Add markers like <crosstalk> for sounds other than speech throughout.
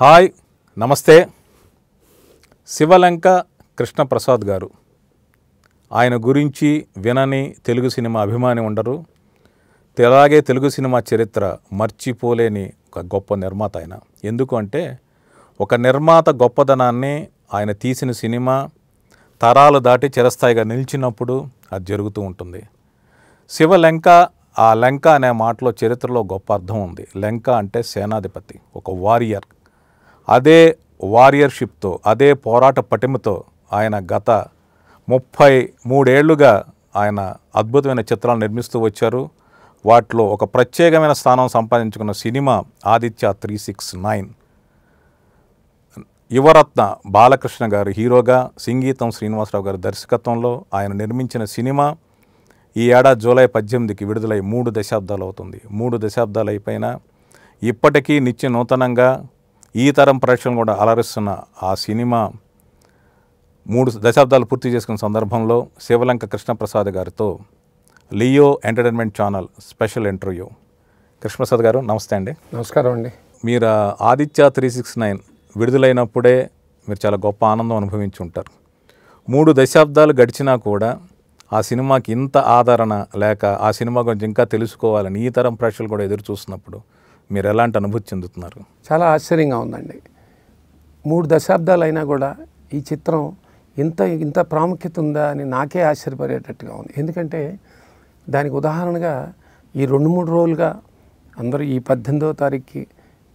Hi నమస్తే శివలంక కృష్ణప్రసాద్ గారు ఆయన గురించి వినని తెలుగు సినిమా అభిమాని ఉండరు అలాగే తెలుగు సినిమా చరిత్ర మర్చిపోలేని ఒక గొప్ప నిర్మాత ఆయన ఎందుకు అంటే ఒక నిర్మాత గొప్పదనాన్ని ఆయన తీసిన సినిమా తరాలు దాటి చిరస్థాయిగా నిలిచినప్పుడు అది జరుగుతూ ఉంటుంది శివలంక ఆ లంక అనే మాటలో చరిత్రలో గొప్ప అర్థం ఉంది లంక అంటే సేనాధిపతి ఒక వారియర్ అదే వారియర్షిప్తో అదే పోరాట పటిమతో ఆయన గత ముప్పై మూడేళ్లుగా ఆయన అద్భుతమైన చిత్రాలు నిర్మిస్తూ వచ్చారు వాటిలో ఒక ప్రత్యేకమైన స్థానం సంపాదించుకున్న cinema Aditya three six nine Yuvaratna Balakrishna garu హీరోగా సంగీతం శ్రీనివాసరావు గారి దర్శకత్వంలో ఆయన నిర్మించిన సినిమా ఈ ఏడాది జూలై పద్దెనిమిదికి విడుదలై మూడు దశాబ్దాలు అవుతుంది మూడు దశాబ్దాలు అయిపోయినా ఇప్పటికీ నిత్య నూతనంగా ఈ తరం ప్రేక్షకులు కూడా అలరిస్తున్న ఆ సినిమా మూడు దశాబ్దాలు పూర్తి చేసుకున్న సందర్భంలో శివలంక కృష్ణప్రసాద్ గారితో Leo entertainment channel special interview Krishnaprasad garu నమస్తే అండి నమస్కారం అండి మీరు ఆదిత్య త్రీ సిక్స్ నైన్ విడుదలైనప్పుడే మీరు చాలా గొప్ప ఆనందం అనుభవించి ఉంటారు మూడు దశాబ్దాలు గడిచినా కూడా ఆ సినిమాకి ఇంత ఆదరణ లేక ఆ సినిమా గురించి ఇంకా తెలుసుకోవాలని ఈ తరం ప్రేక్షకులు కూడా ఎదురు చూస్తున్నప్పుడు మీరు ఎలాంటి అనుభూతి చెందుతున్నారు చాలా ఆశ్చర్యంగా ఉందండి మూడు దశాబ్దాలైనా కూడా ఈ చిత్రం ఇంత ఇంత ప్రాముఖ్యత ఉందా అని నాకే ఆశ్చర్యపడేటట్టుగా ఉంది ఎందుకంటే దానికి ఉదాహరణగా ఈ రెండు మూడు రోజులుగా అందరూ ఈ పద్దెనిమిదవ తారీఖుకి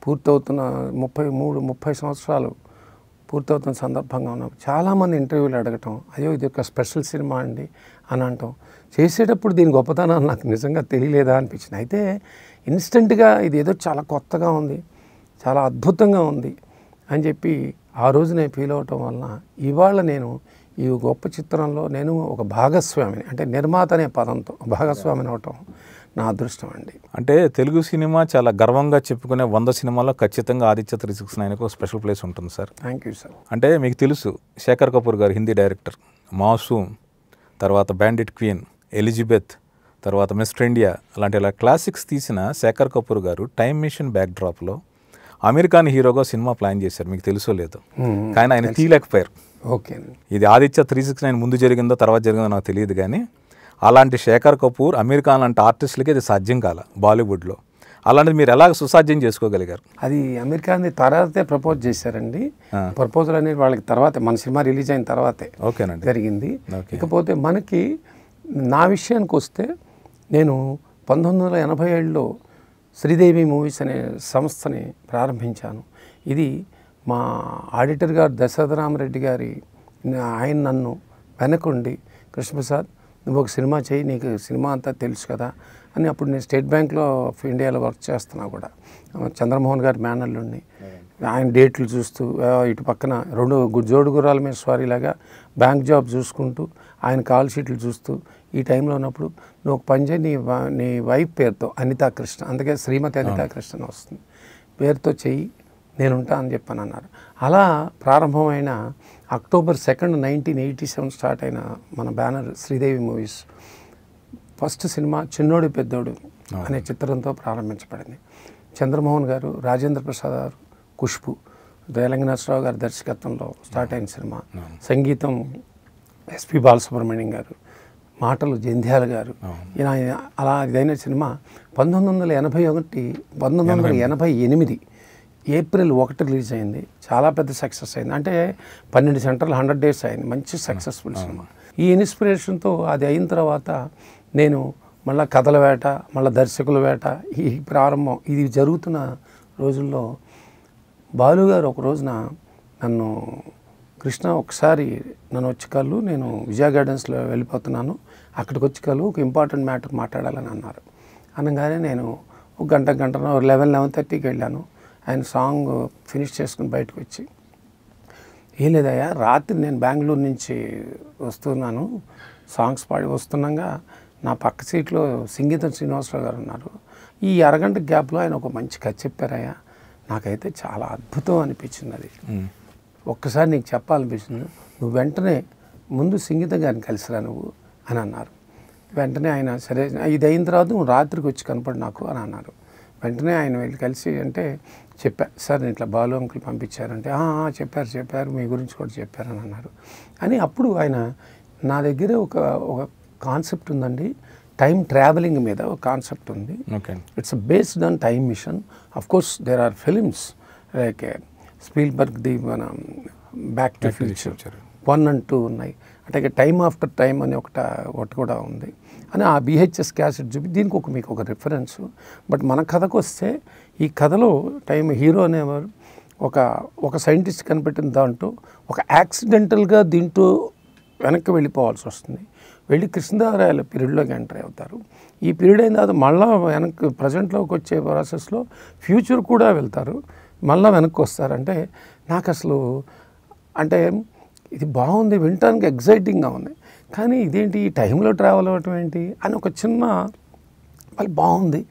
పూర్తవుతున్న ముప్పై మూడు ముప్పై సంవత్సరాలు పూర్తవుతున్న సందర్భంగా ఉన్నాం చాలామంది ఇంటర్వ్యూలు అడగటం అయ్యో ఇది ఒక స్పెషల్ సినిమా అండి అని అంటాం చేసేటప్పుడు దీని గొప్పతనం నాకు నిజంగా తెలియలేదా అనిపించింది అయితే ఇన్స్టెంట్గా ఇది ఏదో చాలా కొత్తగా ఉంది చాలా అద్భుతంగా ఉంది అని చెప్పి ఆ రోజు నేను ఫీల్ అవటం వలన ఇవాళ నేను ఈ గొప్ప చిత్రంలో నేను ఒక భాగస్వామిని అంటే నిర్మాత అనే పదంతో భాగస్వామిని అవటం నా అదృష్టం అండి అంటే తెలుగు సినిమా చాలా గర్వంగా చెప్పుకునే వంద సినిమాలో ఖచ్చితంగా ఆదిత్య త్రీ సిక్స్ నైన్కి ఒక స్పెషల్ ప్లేస్ ఉంటుంది సార్ థ్యాంక్ యూ సార్ అంటే మీకు తెలుసు శేఖర్ కపూర్ గారు హిందీ డైరెక్టర్ మాసూమ్ తర్వాత బ్యాండిట్ క్వీన్ ఎలిజబెత్ తర్వాత మిస్టర్ ఇండియా అలాంటి ఇలా క్లాసిక్స్ తీసిన Shekhar Kapur garu time mission back డ్రాప్లో అమెరికాని హీరోగా సినిమా ప్లాన్ చేశారు మీకు తెలుసో లేదు కానీ ఆయన తీయలేకపోయారు ఓకే ఇది ఆదిత్య త్రీ సిక్స్ నైన్ ముందు జరిగిందో తర్వాత జరిగిందో నాకు తెలియదు కానీ అలాంటి శేఖర్ కపూర్ అమెరికా లాంటి ఆర్టిస్టులకి ఇది సాధ్యం కాల బాలీవుడ్లో అలాంటిది మీరు ఎలా సుసాధ్యం చేసుకోగలిగారు అది అమెరికా తర్వాతే ప్రపోజ్ చేశారండి ప్రపోజల్ అనేది వాళ్ళకి తర్వాత మన సినిమా రిలీజ్ అయిన తర్వాతే ఓకేనండి జరిగింది ఇకపోతే మనకి నా విషయానికి వస్తే నేను పంతొమ్మిది వందల ఎనభై ఏడులో శ్రీదేవి మూవీస్ అనే సంస్థని ప్రారంభించాను ఇది మా ఆడిటర్ గారు దశరథరామరెడ్డి గారి ఆయన నన్ను వెనకుండి కృష్ణప్రసాద్ నువ్వు ఒక సినిమా చేయి నీకు సినిమా అంతా తెలుసు కదా అని అప్పుడు నేను స్టేట్ బ్యాంక్లో ఆఫ్ ఇండియాలో వర్క్ చేస్తున్నా కూడా చంద్రమోహన్ గారి మేనల్లుండి ఆయన డేట్లు చూస్తూ ఇటు పక్కన రెండు జోడు గుర్రాల మీద స్వారీలాగా బ్యాంక్ జాబ్ చూసుకుంటూ ఆయన కాల్ షీట్లు చూస్తూ ఈ టైంలో ఉన్నప్పుడు నువ్వు ఒక పని చేయి నీ నీ వైఫ్ పేరుతో అనితా కృష్ణ అందుకే శ్రీమతి అనితా కృష్ణ వస్తుంది పేరుతో చెయ్యి నేనుంటా అని చెప్పాను అన్నారు అలా ప్రారంభమైన October second nineteen eighty seven start అయిన మన banner Sridevi movies first cinema Chinnodu Peddodu అనే చిత్రంతో ప్రారంభించబడింది చంద్రమోహన్ గారు రాజేంద్ర ప్రసాద్ గారు ఖుష్బు రేలంగనాథరావు గారి దర్శకత్వంలో స్టార్ట్ అయిన సినిమా సంగీతం ఎస్పి బాలసుబ్రహ్మణ్యం గారు మాటలు జంధ్యాల గారు ఈయన అలా ఇదైన సినిమా పంతొమ్మిది వందల ఎనభై ఒకటి పంతొమ్మిది వందల ఎనభై ఎనిమిది ఏప్రిల్ ఒకటి రిలీజ్ అయింది చాలా పెద్ద సక్సెస్ అయింది అంటే పన్నెండు సెంటర్లు హండ్రెడ్ డేస్ అయింది మంచి సక్సెస్ఫుల్ సినిమా ఈ ఇన్స్పిరేషన్తో అది అయిన తర్వాత నేను మళ్ళీ కథల వేట మళ్ళీ దర్శకుల వేట ఈ ప్రారంభం ఇది జరుగుతున్న రోజుల్లో బాలు గారు ఒక రోజున నన్ను కృష్ణ ఒకసారి నన్ను వచ్చి కళ్ళు నేను విజయ గార్డెన్స్లో వెళ్ళిపోతున్నాను అక్కడికి వచ్చి కలు ఒక ఇంపార్టెంట్ మ్యాటర్ మాట్లాడాలని అన్నారు అనగానే నేను ఒక గంట గంటన లెవెన్ లెవెన్ థర్టీకి వెళ్ళాను ఆయన సాంగ్ ఫినిష్ చేసుకుని బయటకు వచ్చి ఏం లేదయ్యా రాత్రి నేను బెంగళూరు నుంచి వస్తున్నాను సాంగ్స్ పాడి వస్తుండగా నా పక్క సీట్లో సింగీతం శ్రీనివాసరావు గారు ఉన్నారు ఈ అరగంట గ్యాప్లో ఆయన ఒక మంచి కథ చెప్పారయ్యా నాకైతే చాలా అద్భుతం అనిపించింది అది ఒక్కసారి నీకు చెప్పాలనిపించింది నువ్వు వెంటనే ముందు సింగీతం గారిని కలిసిరా నువ్వు అని అన్నారు వెంటనే ఆయన సరే ఇది అయిన తర్వాత నువ్వు రాత్రికి వచ్చి కనపడి నాకు అని అన్నారు వెంటనే ఆయన వెళ్ళి కలిసి అంటే చెప్పా సార్ ఇట్లా బాలు అంకులు పంపించారంటే చెప్పారు చెప్పారు మీ గురించి కూడా చెప్పారని అన్నారు అని అప్పుడు ఆయన నా దగ్గర ఒక ఒక కాన్సెప్ట్ ఉందండి టైం ట్రావెలింగ్ మీద ఒక కాన్సెప్ట్ ఉంది okay it's based on time mission of course there are films like Spielberg the మన back to future one and two ఉన్నాయి అంటే టైమ్ ఆఫ్టర్ టైమ్ అని ఒకట ఒకటి కూడా ఉంది అని ఆ బీహెచ్ఎస్ క్యాసెట్ చూపి దీనికి ఒక మీకు ఒక రిఫరెన్స్ బట్ మన కథకు వస్తే ఈ కథలో టైం హీరో అనేవారు ఒక ఒక సైంటిస్ట్ కనిపెట్టిన దాంట్లో ఒక యాక్సిడెంటల్గా దీంట్లో వెనక్కి వెళ్ళిపోవాల్సి వస్తుంది వెళ్ళి కృష్ణదేవరాయల పీరియడ్లోకి ఎంటర్ అవుతారు ఈ పీరియడ్ అయిన తర్వాత మళ్ళీ వెనక్కి ప్రజెంట్లోకి వచ్చే ప్రాసెస్లో ఫ్యూచర్ కూడా వెళ్తారు మళ్ళీ వెనక్కి వస్తారంటే నాకు అసలు అంటే ఇది బాగుంది వినటానికి ఎగ్జైటింగ్గా ఉంది కానీ ఇదేంటి ఈ టైంలో ట్రావెల్ అవ్వటం ఏంటి అని ఒక చిన్న వాళ్ళు బాగుంది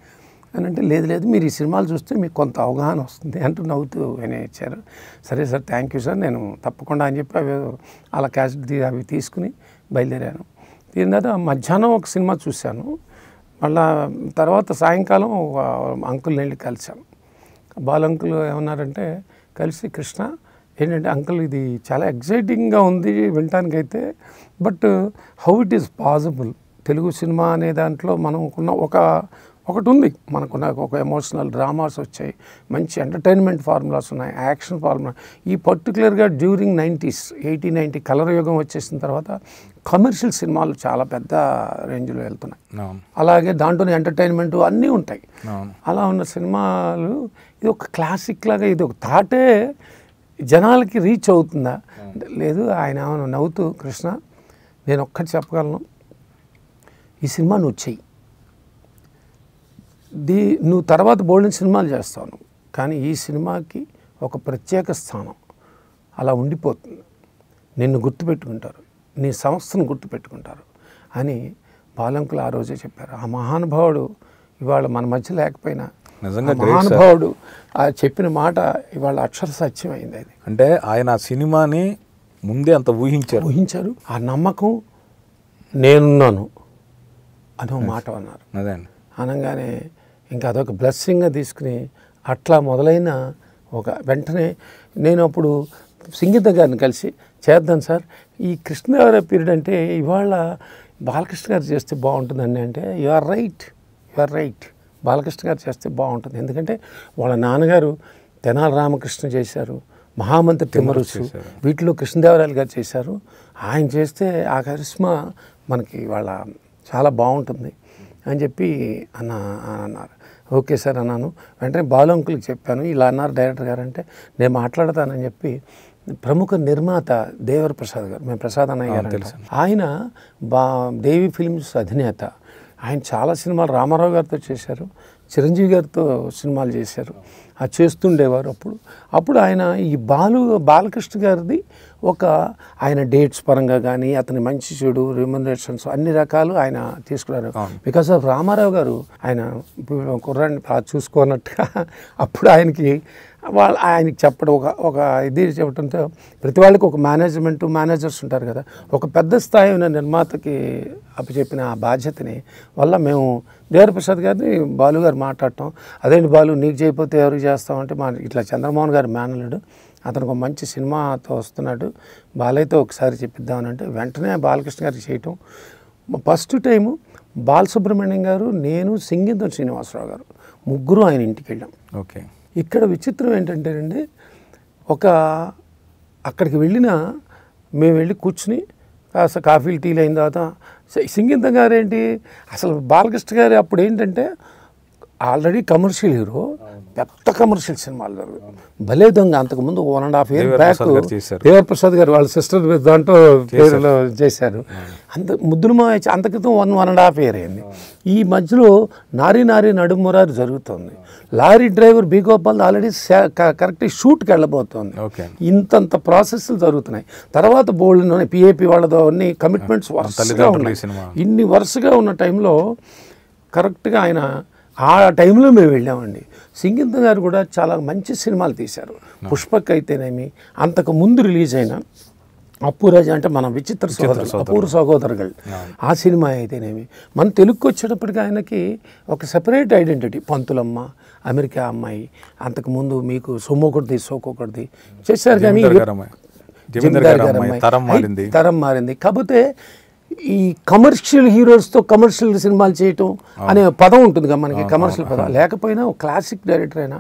అని అంటే లేదు లేదు మీరు ఈ సినిమాలు చూస్తే మీకు కొంత అవగాహన వస్తుంది అంటూ నవ్వుతూ ఆయన ఇచ్చారు సరే సార్ థ్యాంక్ యూ సార్ నేను తప్పకుండా అని చెప్పి అవి అలా క్యాసెట్ అవి తీసుకుని బయలుదేరాను దీని తర్వాత మధ్యాహ్నం ఒక సినిమా చూశాను మళ్ళా తర్వాత సాయంకాలం అంకుల్ని వెళ్ళి కలిశాను బాలంకులు ఏమన్నారంటే కలిసి కృష్ణ ఏంటంటే అంకుల్ ఇది చాలా ఎగ్జైటింగ్గా ఉంది వినటానికైతే but how it is possible Telugu cinema అనే దాంట్లో మనకున్న ఒక ఒకటి ఉంది మనకు నాకు ఒక ఎమోషనల్ డ్రామాస్ వచ్చాయి మంచి ఎంటర్టైన్మెంట్ ఫార్ములాస్ ఉన్నాయి యాక్షన్ ఫార్ములా ఈ పర్టికులర్గా during nineties eighty ninety colour యుగం వచ్చేసిన తర్వాత కమర్షియల్ సినిమాలు చాలా పెద్ద రేంజ్లో వెళ్తున్నాయి అలాగే దాంట్లోనే ఎంటర్టైన్మెంట్ అన్నీ ఉంటాయి అలా ఉన్న సినిమాలు ఇది ఒక క్లాసిక్ లాగా ఇది ఒక థాటే జనాలకి రీచ్ అవుతుందా hmm. లేదు ఆయన నవ్వుతూ కృష్ణ నేను ఒక్కటి చెప్పగలను ఈ సినిమా నువ్వు చెయ్యి దీ నువ్వు తర్వాత బోల్డెన్ సినిమాలు చేస్తావు కానీ ఈ సినిమాకి ఒక ప్రత్యేక స్థానం అలా ఉండిపోతుంది నిన్ను గుర్తుపెట్టుకుంటారు నీ సంస్థను గుర్తుపెట్టుకుంటారు అని బాలంకులు ఆ రోజే చెప్పారు ఆ మహానుభావుడు ఇవాళ మన మధ్య లేకపోయినా నిజంగా మహానుభావుడు ఆ చెప్పిన మాట ఇవాళ అక్షర సత్యం అయింది అది అంటే ఆయన ఆ సినిమాని ముందే అంత ఊహించారు ఊహించారు ఆ నమ్మకం నేనున్నాను అదో మాట అన్నారు అదే అనగానే ఇంకా అదొక బ్లెస్సింగ్గా తీసుకుని అట్లా మొదలైన ఒక వెంటనే నేను అప్పుడు సింగిత గారిని కలిసి చేద్దాం సార్ ఈ కృష్ణదేవరాయ పీరియడ్ అంటే ఇవాళ బాలకృష్ణ గారు చేస్తే బాగుంటుందండి అంటే you are right you are right Balakrishna garu చేస్తే బాగుంటుంది ఎందుకంటే వాళ్ళ నాన్నగారు తెనాల రామకృష్ణ చేశారు మహామంత్రి తిమ్మరుసు వీటిలో కృష్ణదేవరాయలు గారు చేశారు ఆయన చేస్తే ఆ కరిష్మా మనకి వాళ్ళ చాలా బాగుంటుంది అని చెప్పి అన్న అన్నారు ఓకే సార్ అన్నాను వెంటనే బాలు అంకుల్కి చెప్పాను ఇలా అన్నారు డైరెక్టర్ గారు అంటే నేను మాట్లాడతానని చెప్పి ప్రముఖ నిర్మాత దేవర ప్రసాద్ గారు మేము ప్రసాద్ అన్నయ్య గారు ఆయన బా దేవి ఫిల్మ్స్ అధినేత ఆయన చాలా సినిమాలు రామారావు గారితో చేశారు చిరంజీవి గారితో సినిమాలు చేశారు అది చేస్తుండేవారు అప్పుడు అప్పుడు ఆయన ఈ బాలు బాలకృష్ణ గారిది ఒక ఆయన డేట్స్ పరంగా కానీ అతని మంచి చెడు రిమ్యునరేషన్స్ అన్ని రకాలు ఆయన తీసుకున్నారు బికాస్ ఆఫ్ రామారావు గారు ఆయన కుర్రాన్ని చూసుకున్నట్టుగా అప్పుడు ఆయనకి వాళ్ళు ఆయనకి చెప్పడం ఒక ఒక ఇది చెప్పడంతో ప్రతి వాళ్ళకి ఒక మేనేజ్మెంటు మేనేజర్స్ ఉంటారు కదా ఒక పెద్ద స్థాయి ఉన్న నిర్మాతకి అప్పచెప్పిన ఆ బాధ్యతని వల్ల మేము ప్రసాద్ గారిని బాలు గారు మాట్లాడటం అదేంటి బాలు నీకు చేయకపోతే ఎవరికి చేస్తామంటే మా ఇట్లా చంద్రమోహన్ గారు మేనలుడు అతనికి ఒక మంచి సినిమాతో వస్తున్నాడు బాలయ్యతో ఒకసారి చెప్పిద్దామని అంటే వెంటనే బాలకృష్ణ గారికి చేయటం ఫస్ట్ టైము బాలసుబ్రహ్మణ్యం గారు నేను సింగిందం శ్రీనివాసరావు గారు ముగ్గురు ఆయన ఇంటికి వెళ్ళాం ఓకే ఇక్కడ విచిత్రం ఏంటంటేనండి ఒక అక్కడికి వెళ్ళిన మేము వెళ్ళి కూర్చుని కాస్త కాఫీలు టీలు అయిన తర్వాత సింగింత గారు ఏంటి అసలు బాలకృష్ణ గారు అప్పుడు ఏంటంటే ఆల్రెడీ కమర్షియల్ హీరో పెద్ద కమర్షియల్ సినిమాలు జరగదు భలే దొంగ అంతకుముందు one and half year back Devar Prasad garu వాళ్ళ సిస్టర్ దాంట్లో పేరులో చేశారు అంత ముద్దులమా అంత క్రితం one one and half year అయింది ఈ మధ్యలో నారీ నారీ నడుమురారు జరుగుతుంది lorry driver B Gopal already correct షూట్కి వెళ్ళబోతోంది ఇంతంత ప్రాసెస్లు జరుగుతున్నాయి తర్వాత బోల్డ్ పిఏపి వాళ్ళతో అన్ని కమిట్మెంట్స్ వరుసగా ఉన్నాయి ఇన్ని వరుసగా ఉన్న టైంలో కరెక్ట్గా ఆయన ఆ టైంలో మేము వెళ్ళామండి సింగింత గారు కూడా చాలా మంచి సినిమాలు తీశారు పుష్పక్ అయితేనేమి అంతకు ముందు రిలీజ్ అయిన అప్పురాజ అంటే మన విచిత్ర సహోదరులు అపూర్ సహోదరులు ఆ సినిమా అయితేనేమి మన తెలుగుకి వచ్చేటప్పటికి ఆయనకి ఒక సెపరేట్ ఐడెంటిటీ పంతులమ్మ అమెరికా అమ్మాయి అంతకుముందు మీకు సొమ్మొకటిది సోకొకటిది చేశారు కానీ తరం మారింది కాకపోతే ఈ కమర్షియల్ హీరోస్తో కమర్షియల్ సినిమాలు చేయటం అనే పదం ఉంటుంది కదా మనకి కమర్షియల్ పదం లేకపోయినా ఒక క్లాసిక్ డైరెక్టర్ అయినా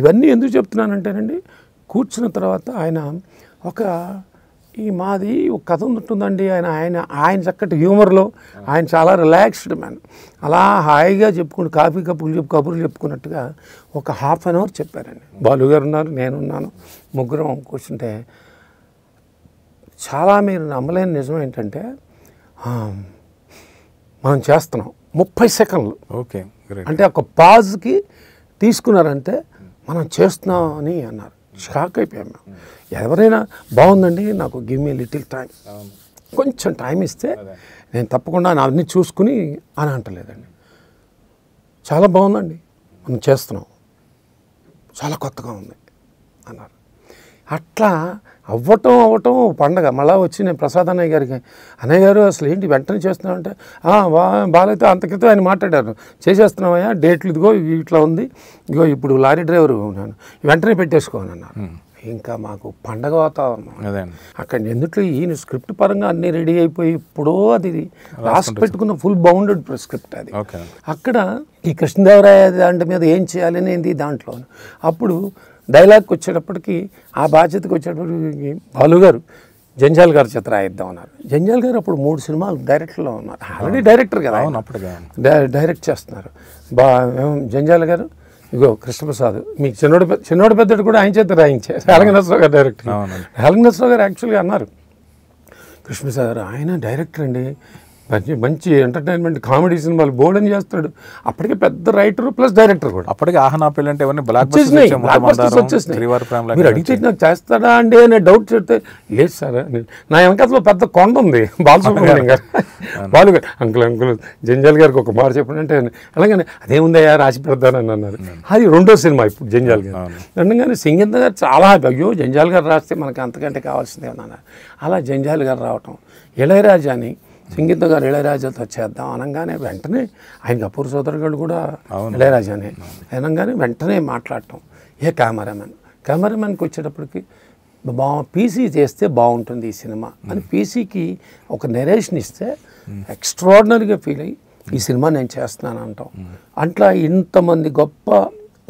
ఇవన్నీ ఎందుకు చెప్తున్నానంటేనండి కూర్చున్న తర్వాత ఆయన ఒక ఈ మాది ఒక కథ ఉంటుందండి ఆయన ఆయన ఆయన చక్కటి హ్యూమర్లో ఆయన చాలా రిలాక్స్డ్ మ్యాన్ అలా హాయిగా చెప్పుకుని కాఫీ కప్పులు చెప్పు కబుర్లు చెప్పుకున్నట్టుగా ఒక హాఫ్ అన్ అవర్ చెప్పారండి బాలు గారు ఉన్నారు నేనున్నాను ముగ్గురం కూర్చుంటే చాలా మీరు నమ్మలేని నిజం ఏంటంటే మనం చేస్తున్నాం ముప్పై సెకండ్లు ఓకే అంటే ఒక పాజ్కి తీసుకున్నారంటే మనం చేస్తున్నాం అని అన్నారు షాక్ అయిపోయాం మేము ఎవరైనా బాగుందండి నాకు గివ్ మీ లిటిల్ టైం కొంచెం టైం ఇస్తే నేను తప్పకుండా అన్నీ చూసుకుని అని అంటలేదండి చాలా బాగుందండి మనం చేస్తున్నాం చాలా కొత్తగా ఉంది అన్నారు అట్లా అవ్వటం అవ్వటం పండగ మళ్ళా వచ్చి నేను ప్రసాద్ అన్నయ్య గారికి అన్నయ్య గారు అసలు ఏంటి వెంటనే చేస్తున్నావు అంటే బాగాలైతే అంత క్రితం ఆయన మాట్లాడారు చేసేస్తున్నామయ్యా డేట్లు ఇదిగో ఇట్లా ఉంది ఇగో ఇప్పుడు లారీ డ్రైవర్ ఉన్నాను వెంటనే పెట్టేసుకోను అన్నారు ఇంకా మాకు పండగ వాతావరణం అక్కడ ఎందుట్లో ఈయన స్క్రిప్ట్ పరంగా అన్నీ రెడీ అయిపోయి ఇప్పుడో అది రాసి పెట్టుకున్న ఫుల్ బౌండెడ్ స్క్రిప్ట్ అది అక్కడ ఈ కృష్ణదేవరాయ దాంట్ మీద ఏం చేయాలి అనేది దాంట్లో అప్పుడు డైలాగ్కి వచ్చేటప్పటికి ఆ బాధ్యతకు వచ్చేటప్పటికి బాలు గారు జంజాల్ గారు చేత రాయిద్దాం అన్నారు జంజాల్ గారు అప్పుడు మూడు సినిమాలు డైరెక్టర్లో ఉన్నారు ఆల్రెడీ డైరెక్టర్ కదా డైరెక్ట్ చేస్తున్నారు బా జంజాల్ గారు ఇగో కృష్ణప్రసాద్ మీకు చిన్నోడు చిన్నోడు పెద్దడు కూడా ఆయన చేత రాయించారు హెలగనస్రావు గారు డైరెక్టర్ హెలగనస్రావు గారు యాక్చువల్గా అన్నారు కృష్ణప్రసాద్ గారు ఆయన డైరెక్టర్ అండి మంచి మంచి ఎంటర్టైన్మెంట్ కామెడీ సినిమాలు బోల్డ్ అని చేస్తాడు అప్పటికే పెద్ద రైటర్ ప్లస్ డైరెక్టర్ కూడా అప్పటికే ఆహనా అంటే ఎవరిని మీరు అడిగితే నాకు చేస్తాడా అండి అనే డౌట్ చెప్తే లేదు సార్ నా వెనకతలో పెద్ద కొండ ఉంది <laughs> బాలసుబ్రహ్మణ్యం గారు బాలు అంకుల్ అంకుల్ జంజాల్ గారికి ఒక మాట చెప్పాడంటే ఉంది అదేముందయ్యా రాసి పెడతానని అన్నారు అది రెండో సినిమా ఇప్పుడు జంజాల్ గారు కానీ సింగింద గారు చాలా హ్యాపీ అయ్యో జంజాల్ గారు రాస్తే మనకు అంతకంటే కావాల్సిందే అలా జంజాల్ గారు రావటం ఇళయరాజాని సంగీతం గారు ఇళయరాజాతో చేద్దాం అనగానే వెంటనే ఆయన కపూర్ సోదరు గారు కూడా ఇళయరాజానే అనగానే వెంటనే మాట్లాడటం ఏ కెమెరామెన్ కెమెరామెన్కి వచ్చేటప్పటికి బా పీసీ చేస్తే బాగుంటుంది ఈ సినిమా అని పీసీకి ఒక నెరేషన్ ఇస్తే ఎక్స్ట్రాడినరీగా ఫీల్ అయ్యి ఈ సినిమా నేను చేస్తున్నాను అంటాం అట్లా ఇంతమంది గొప్ప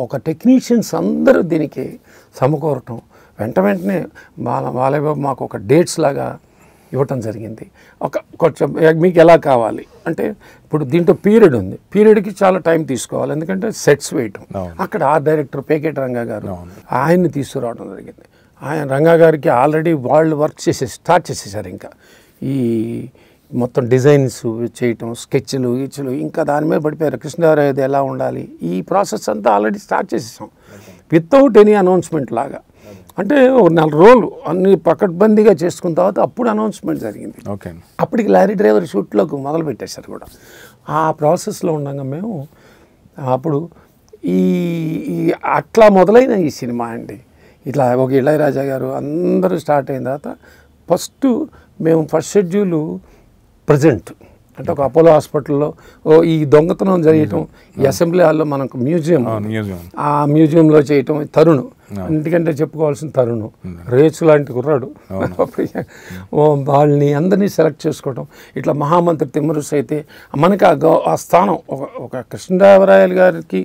ఒక టెక్నీషియన్స్ అందరూ దీనికి సమకూరటం వెంట వెంటనే వాళ్ళ బాలయ్యబాబు మాకు ఒక డేట్స్ లాగా ఇవ్వటం జరిగింది ఒక కొంచెం మీకు ఎలా కావాలి అంటే ఇప్పుడు దీంట్లో పీరియడ్ ఉంది పీరియడ్కి చాలా టైం తీసుకోవాలి ఎందుకంటే సెట్స్ వేయటం అక్కడ ఆ డైరెక్టర్ పేకేట్ రంగా గారు ఆయన్ని తీసుకురావడం జరిగింది ఆయన రంగా గారికి ఆల్రెడీ వాళ్ళు వర్క్ చేసే స్టార్ట్ చేసేసారు ఇంకా ఈ మొత్తం డిజైన్స్ చేయటం స్కెచ్లు ఇచ్చులు ఇంకా దాని మీద పడిపోయారు కృష్ణారాయది ఎలా ఉండాలి ఈ ప్రాసెస్ అంతా ఆల్రెడీ స్టార్ట్ చేసేసాం వితౌట్ ఎనీ అనౌన్స్మెంట్ లాగా అంటే ఒక నెల రోజులు అన్ని పకడ్బందీగా చేసుకున్న తర్వాత అప్పుడు అనౌన్స్మెంట్ జరిగింది ఓకే అప్పటికి లారీ డ్రైవర్ షూట్లోకి మొదలు పెట్టేశారు కూడా ఆ ప్రాసెస్లో ఉండగా మేము అప్పుడు ఈ అట్లా మొదలైన ఈ సినిమా అండి ఇట్లా ఒక ఇళయరాజా గారు అందరూ స్టార్ట్ అయిన తర్వాత ఫస్ట్ మేము ఫస్ట్ షెడ్యూలు ప్రజెంట్ అంటే ఒక అపోలో హాస్పిటల్లో ఓ ఈ దొంగతనం చేయటం ఈ అసెంబ్లీ హాల్లో మనకు మ్యూజియం ఆ మ్యూజియంలో చేయటం తరుణ్ ఎందుకంటే చెప్పుకోవాల్సిన తరుణం రేచు లాంటి కుర్రాడు <laughs> వాళ్ళని అందరినీ సెలెక్ట్ చేసుకోవటం ఇట్లా మహామంత్రి తిమ్మరుస్ అయితే మనకి ఆ గౌ ఆ స్థానం ఒక ఒక కృష్ణదేవరాయలు గారికి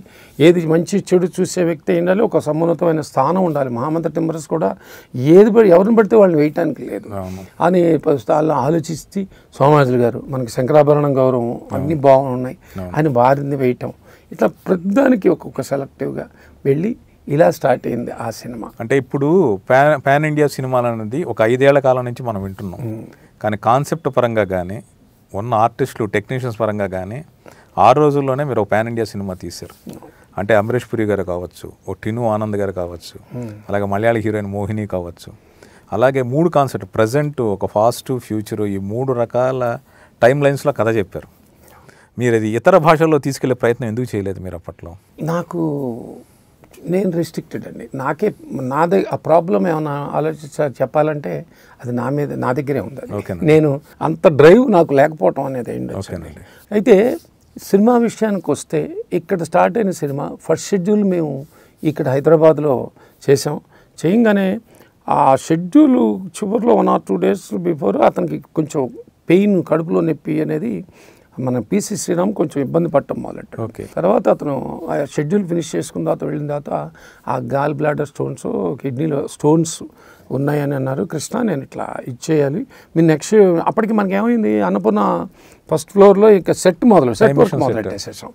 ఏది మంచి చెడు చూసే వ్యక్తి ఉండాలి ఒక సమున్నతమైన స్థానం ఉండాలి మహామంత్రి తిమ్మరుస్ కూడా ఏది పడి ఎవరిని పడితే వాళ్ళని వేయటానికి లేదు అని వాళ్ళని ఆలోచిస్తే సోమాజులు గారు మనకి శంకరాభరణం గౌరవం అన్నీ బాగున్నాయి అని వారిని వేయటం ఇట్లా ప్రతిదానికి ఒక్కొక్క సెలెక్టివ్గా వెళ్ళి ఇలా స్టార్ట్ అయింది ఆ సినిమా అంటే ఇప్పుడు పాన్ ఇండియా సినిమాలు అనేది ఒక ఐదేళ్ల కాలం నుంచి మనం వింటున్నాం కానీ కాన్సెప్ట్ పరంగా కానీ ఉన్న ఆర్టిస్టులు టెక్నీషియన్స్ పరంగా కానీ ఆ రోజుల్లోనే మీరు ఒక ప్యాన్ ఇండియా సినిమా తీశారు అంటే అమరీష్ పురి గారు కావచ్చు ఓ టిను ఆనంద్ గారు కావచ్చు అలాగే మలయాళ హీరోయిన్ మోహిని కావచ్చు అలాగే మూడు కాన్సెప్ట్ ప్రజెంట్ ఒక ఫాస్ట్ ఫ్యూచరు ఈ మూడు రకాల టైం లైన్స్లో కథ చెప్పారు మీరు అది ఇతర భాషల్లో తీసుకెళ్లే ప్రయత్నం ఎందుకు చేయలేదు మీరు అప్పట్లో నాకు నేను రిస్ట్రిక్టెడ్ అండి నాకే నా దగ్గర ఆ ప్రాబ్లం ఏమైనా ఆలోచించ చెప్పాలంటే అది నా మీద నా దగ్గరే ఉంది నేను అంత డ్రైవ్ నాకు లేకపోవటం అనేది అయింది అయితే సినిమా విషయానికి వస్తే ఇక్కడ స్టార్ట్ అయిన సినిమా ఫస్ట్ షెడ్యూల్ మేము ఇక్కడ హైదరాబాద్లో చేసాం చేయంగానే ఆ షెడ్యూల్ చివరిలో one or two days before అతనికి కొంచెం పెయిన్ కడుపులో నొప్పి అనేది మన పీసీ శ్రీరామ్ కొంచెం ఇబ్బంది పట్టడం మొదలెట్టాడు ఓకే తర్వాత అతను ఆ షెడ్యూల్ ఫినిష్ చేసుకున్న తర్వాత వెళ్ళిన తర్వాత ఆ గాల్ బ్లాడర్ స్టోన్స్ కిడ్నీలో స్టోన్స్ ఉన్నాయని అన్నారు కృష్ణ నేను ఇట్లా ఇచ్చేయాలి మీ నెక్స్ట్ అప్పటికి మనకి ఏమైంది అన్నపూర్ణ ఫస్ట్ ఫ్లోర్లో ఇంకా సెట్ మొదలు సెట్ వర్క్ మొదలెట్టేసేసాం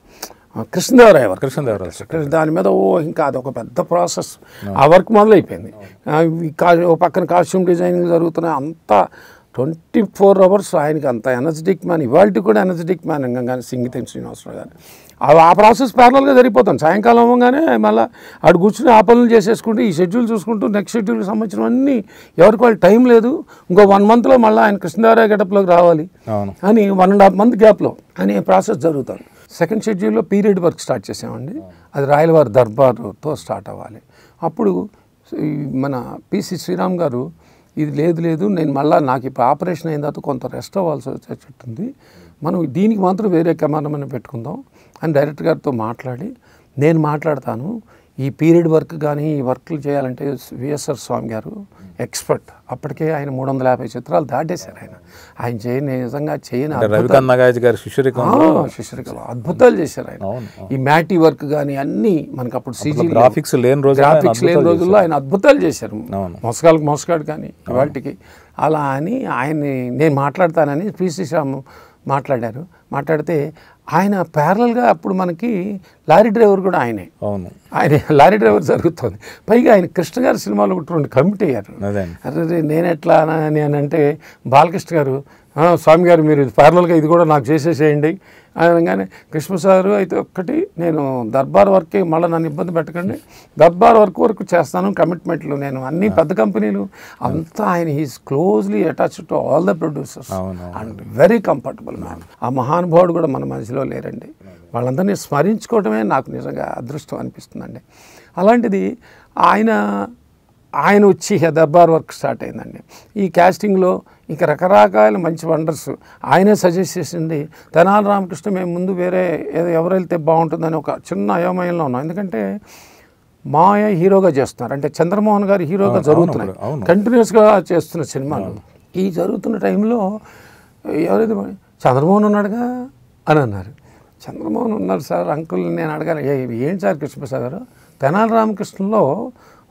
కృష్ణదేవరాయ వర్క్ కృష్ణదేవరాయ దాని మీద ఓ ఇంకా అదొక పెద్ద ప్రాసెస్ ఆ వర్క్ మొదలైపోయింది పక్కన కాస్ట్యూమ్ డిజైనింగ్ జరుగుతున్నాయి అంతా ట్వంటీ ఫోర్ అవర్స్ ఆయనకి అంత ఎనర్జెటిక్ మ్యాన్ ఇవాళ కూడా ఎనర్జెటిక్ మ్యాన్ కానీ సింగితేం శ్రీనివాసరావు గారు అవి ఆ ప్రాసెస్ ప్యారల్గా జరిగిపోతాం సాయంకాలం అవ్వగానే మళ్ళీ ఆడు కూర్చుని ఆ పనులు చేసేసుకుంటూ ఈ షెడ్యూల్ చూసుకుంటూ నెక్స్ట్ షెడ్యూల్కి సంబంధించిన అన్నీ ఎవరికి వాళ్ళు టైం లేదు ఇంకో వన్ మంత్లో మళ్ళీ ఆయన కృష్ణదేవరాయ గడపలోకి రావాలి అని వన్ అండ్ హాఫ్ మంత్ గ్యాప్లో అని ప్రాసెస్ జరుగుతుంది సెకండ్ షెడ్యూల్లో పీరియడ్ వర్క్ స్టార్ట్ చేసామండి అది రాయలవారి దర్బార్తో స్టార్ట్ అవ్వాలి అప్పుడు మన పిసి శ్రీరామ్ గారు ఇది లేదు లేదు నేను మళ్ళీ నాకు ఇప్పుడు ఆపరేషన్ అయిన తర్వాత కొంత రెస్ట్ అవ్వాల్సి వచ్చేటట్టుంది మనం దీనికి మాత్రం వేరే కమాండమని పెట్టుకుందాం అని డైరెక్టర్ గారితో మాట్లాడి నేను మాట్లాడతాను ఈ పీరియడ్ వర్క్ కానీ ఈ వర్క్లు చేయాలంటే విఎస్ఆర్ స్వామి గారు ఎక్స్పర్ట్ అప్పటికే ఆయన మూడు వందల యాభై చిత్రాలు దాటేశారు ఆయన ఆయన చేయని నిజంగా చేయని గారి శిష్యరికలు అద్భుతాలు చేశారు ఆయన ఈ మ్యాటీ వర్క్ కానీ అన్ని మనకు అప్పుడు సీజీ గ్రాఫిక్స్ లేని రోజు గ్రాఫిక్స్ లేని రోజుల్లో ఆయన అద్భుతాలు చేశారు మోసగాళ్ళకి మోసగాడు కానీ వాటికి అలా అని ఆయన్ని నేను మాట్లాడతానని పిసి శ్యామ్ మాట్లాడారు మాట్లాడితే ఆయన ప్యారలల్గా అప్పుడు మనకి లారీ డ్రైవర్ కూడా ఆయనే అవును ఆయన <laughs> లారీ డ్రైవర్ జరుగుతుంది పైగా ఆయన కృష్ణ గారి సినిమాలు ఒకటి రెండు కమిట్ అయ్యారు అరే నేను ఎట్లా అని అని అంటే బాలకృష్ణ గారు స్వామి గారు మీరు ప్యారలల్గా ఇది కూడా నాకు చేసేసేయండి అనగానే కృష్ణ సారు అయితే ఒక్కటి నేను దర్బార్ వర్కే మళ్ళీ నన్ను ఇబ్బంది పెట్టకండి దర్బార్ వర్క్ వరకు చేస్తాను కమిట్మెంట్లు నేను అన్ని పెద్ద కంపెనీలు అంతా ఆయన he's closely attached to all the producers and very comfortable man ఆ మహానుభావుడు కూడా మన మనసులో లేరండి వాళ్ళందరినీ స్మరించుకోవడమే నాకు నిజంగా అదృష్టం అనిపిస్తుందండి అలాంటిది ఆయన ఆయన వచ్చి దర్బార్ వర్క్ స్టార్ట్ అయిందండి ఈ క్యాస్టింగ్లో ఇక రకరకాల మంచి వండర్స్ ఆయనే సజెస్ట్ చేసింది తెనాలి రామకృష్ణ మేము ముందు వేరే ఎవరు వెళ్తే బాగుంటుందని ఒక చిన్న అయోమయంలో ఉన్నాం ఎందుకంటే మాయ హీరోగా చేస్తున్నారు అంటే చంద్రమోహన్ గారు హీరోగా జరుగుతున్నాయి కంటిన్యూస్గా చేస్తున్న సినిమాలు ఈ జరుగుతున్న టైంలో ఎవరైతే చంద్రమోహన్ ఉన్నాడుగా అని అన్నారు చంద్రమోహన్ ఉన్నారు సార్ అంకుల్ని నేను అడగాను ఏం సార్ కృష్ణప్రసాద్ గారు తెనాలి రామకృష్ణలో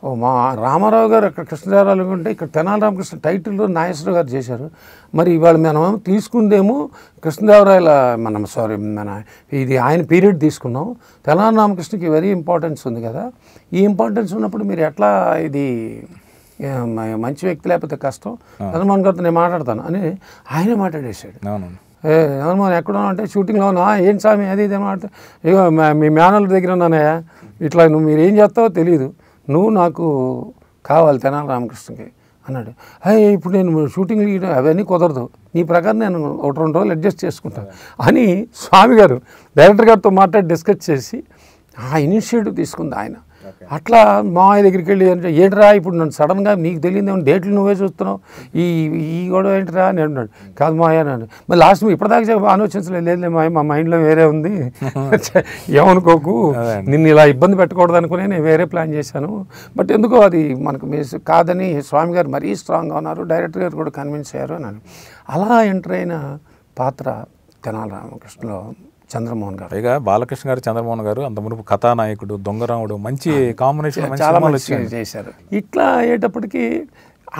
ఓ మా రామారావు గారు అక్కడ కృష్ణదేవరాయలు ఉంటే ఇక్కడ తెనాలి రామకృష్ణ టైటిల్ నాగేశ్వర గారు చేశారు మరి ఇవాళ మనం తీసుకుందేమో కృష్ణదేవరాయల మనం సారీ మన ఇది ఆయన పీరియడ్ తీసుకున్నాం తెనాలి రామకృష్ణకి వెరీ ఇంపార్టెన్స్ ఉంది కదా ఈ ఇంపార్టెన్స్ ఉన్నప్పుడు మీరు ఎట్లా ఇది మంచి వ్యక్తి లేకపోతే కష్టం హనుమాన్ గారితో నేను మాట్లాడతాను అని ఆయనే మాట్లాడేశాడు హనుమాన్ ఎక్కడ అంటే షూటింగ్లో ఉన్నా ఏంటి స్వామి అది ఇది అని మీ మేనల్ దగ్గర ఉన్నానయ్యా ఇట్లా నువ్వు మీరు ఏం చేస్తావో తెలియదు నువ్వు నాకు కావాలి తెనాలి రామకృష్ణకి అన్నాడు అయ్యే ఇప్పుడు నేను షూటింగ్ లీడ్ అవన్నీ కుదరదు నీ ప్రకారం నేను ఒకటి రెండు రోజులు అడ్జస్ట్ చేసుకుంటాను అని స్వామి గారు డైరెక్టర్ గారితో మాట్లాడి డిస్కస్ చేసి ఆ ఇనిషియేటివ్ తీసుకుంది ఆయన అట్లా మామయ్య దగ్గరికి వెళ్ళి ఏంట్రా ఇప్పుడు నన్ను సడన్గా నీకు తెలియదు డేట్లు నువ్వే చూస్తున్నావు ఈ ఈ గొడవ ఏంట్రా అని అంటున్నాడు కాదు మా అన్నాడు మరి లాస్ట్ నువ్వు ఇప్పటిదాకా ఆలోచించలేదు లేదు మా మా మైండ్లో వేరే ఉంది <laughs> ఏమనుకోకు నిన్ను ఇలా ఇబ్బంది పెట్టకూడదు అనుకునే నేను వేరే ప్లాన్ చేశాను బట్ ఎందుకో అది మనకు మీ కాదని స్వామి గారు మరీ స్ట్రాంగ్గా ఉన్నారు డైరెక్టర్ గారు కూడా కన్విన్స్ అయ్యారు అన్నాను అలా ఎంటర్ అయిన పాత్ర తెనాలి రామకృష్ణలో చంద్రమోహన్ గారు పైగా బాలకృష్ణ గారు చంద్రమోహన్ గారు అంత మునుపు కథానాయకుడు దొంగరాముడు మంచి కాంబినేషన్ చాలా చేశారు ఇట్లా అయ్యేటప్పటికీ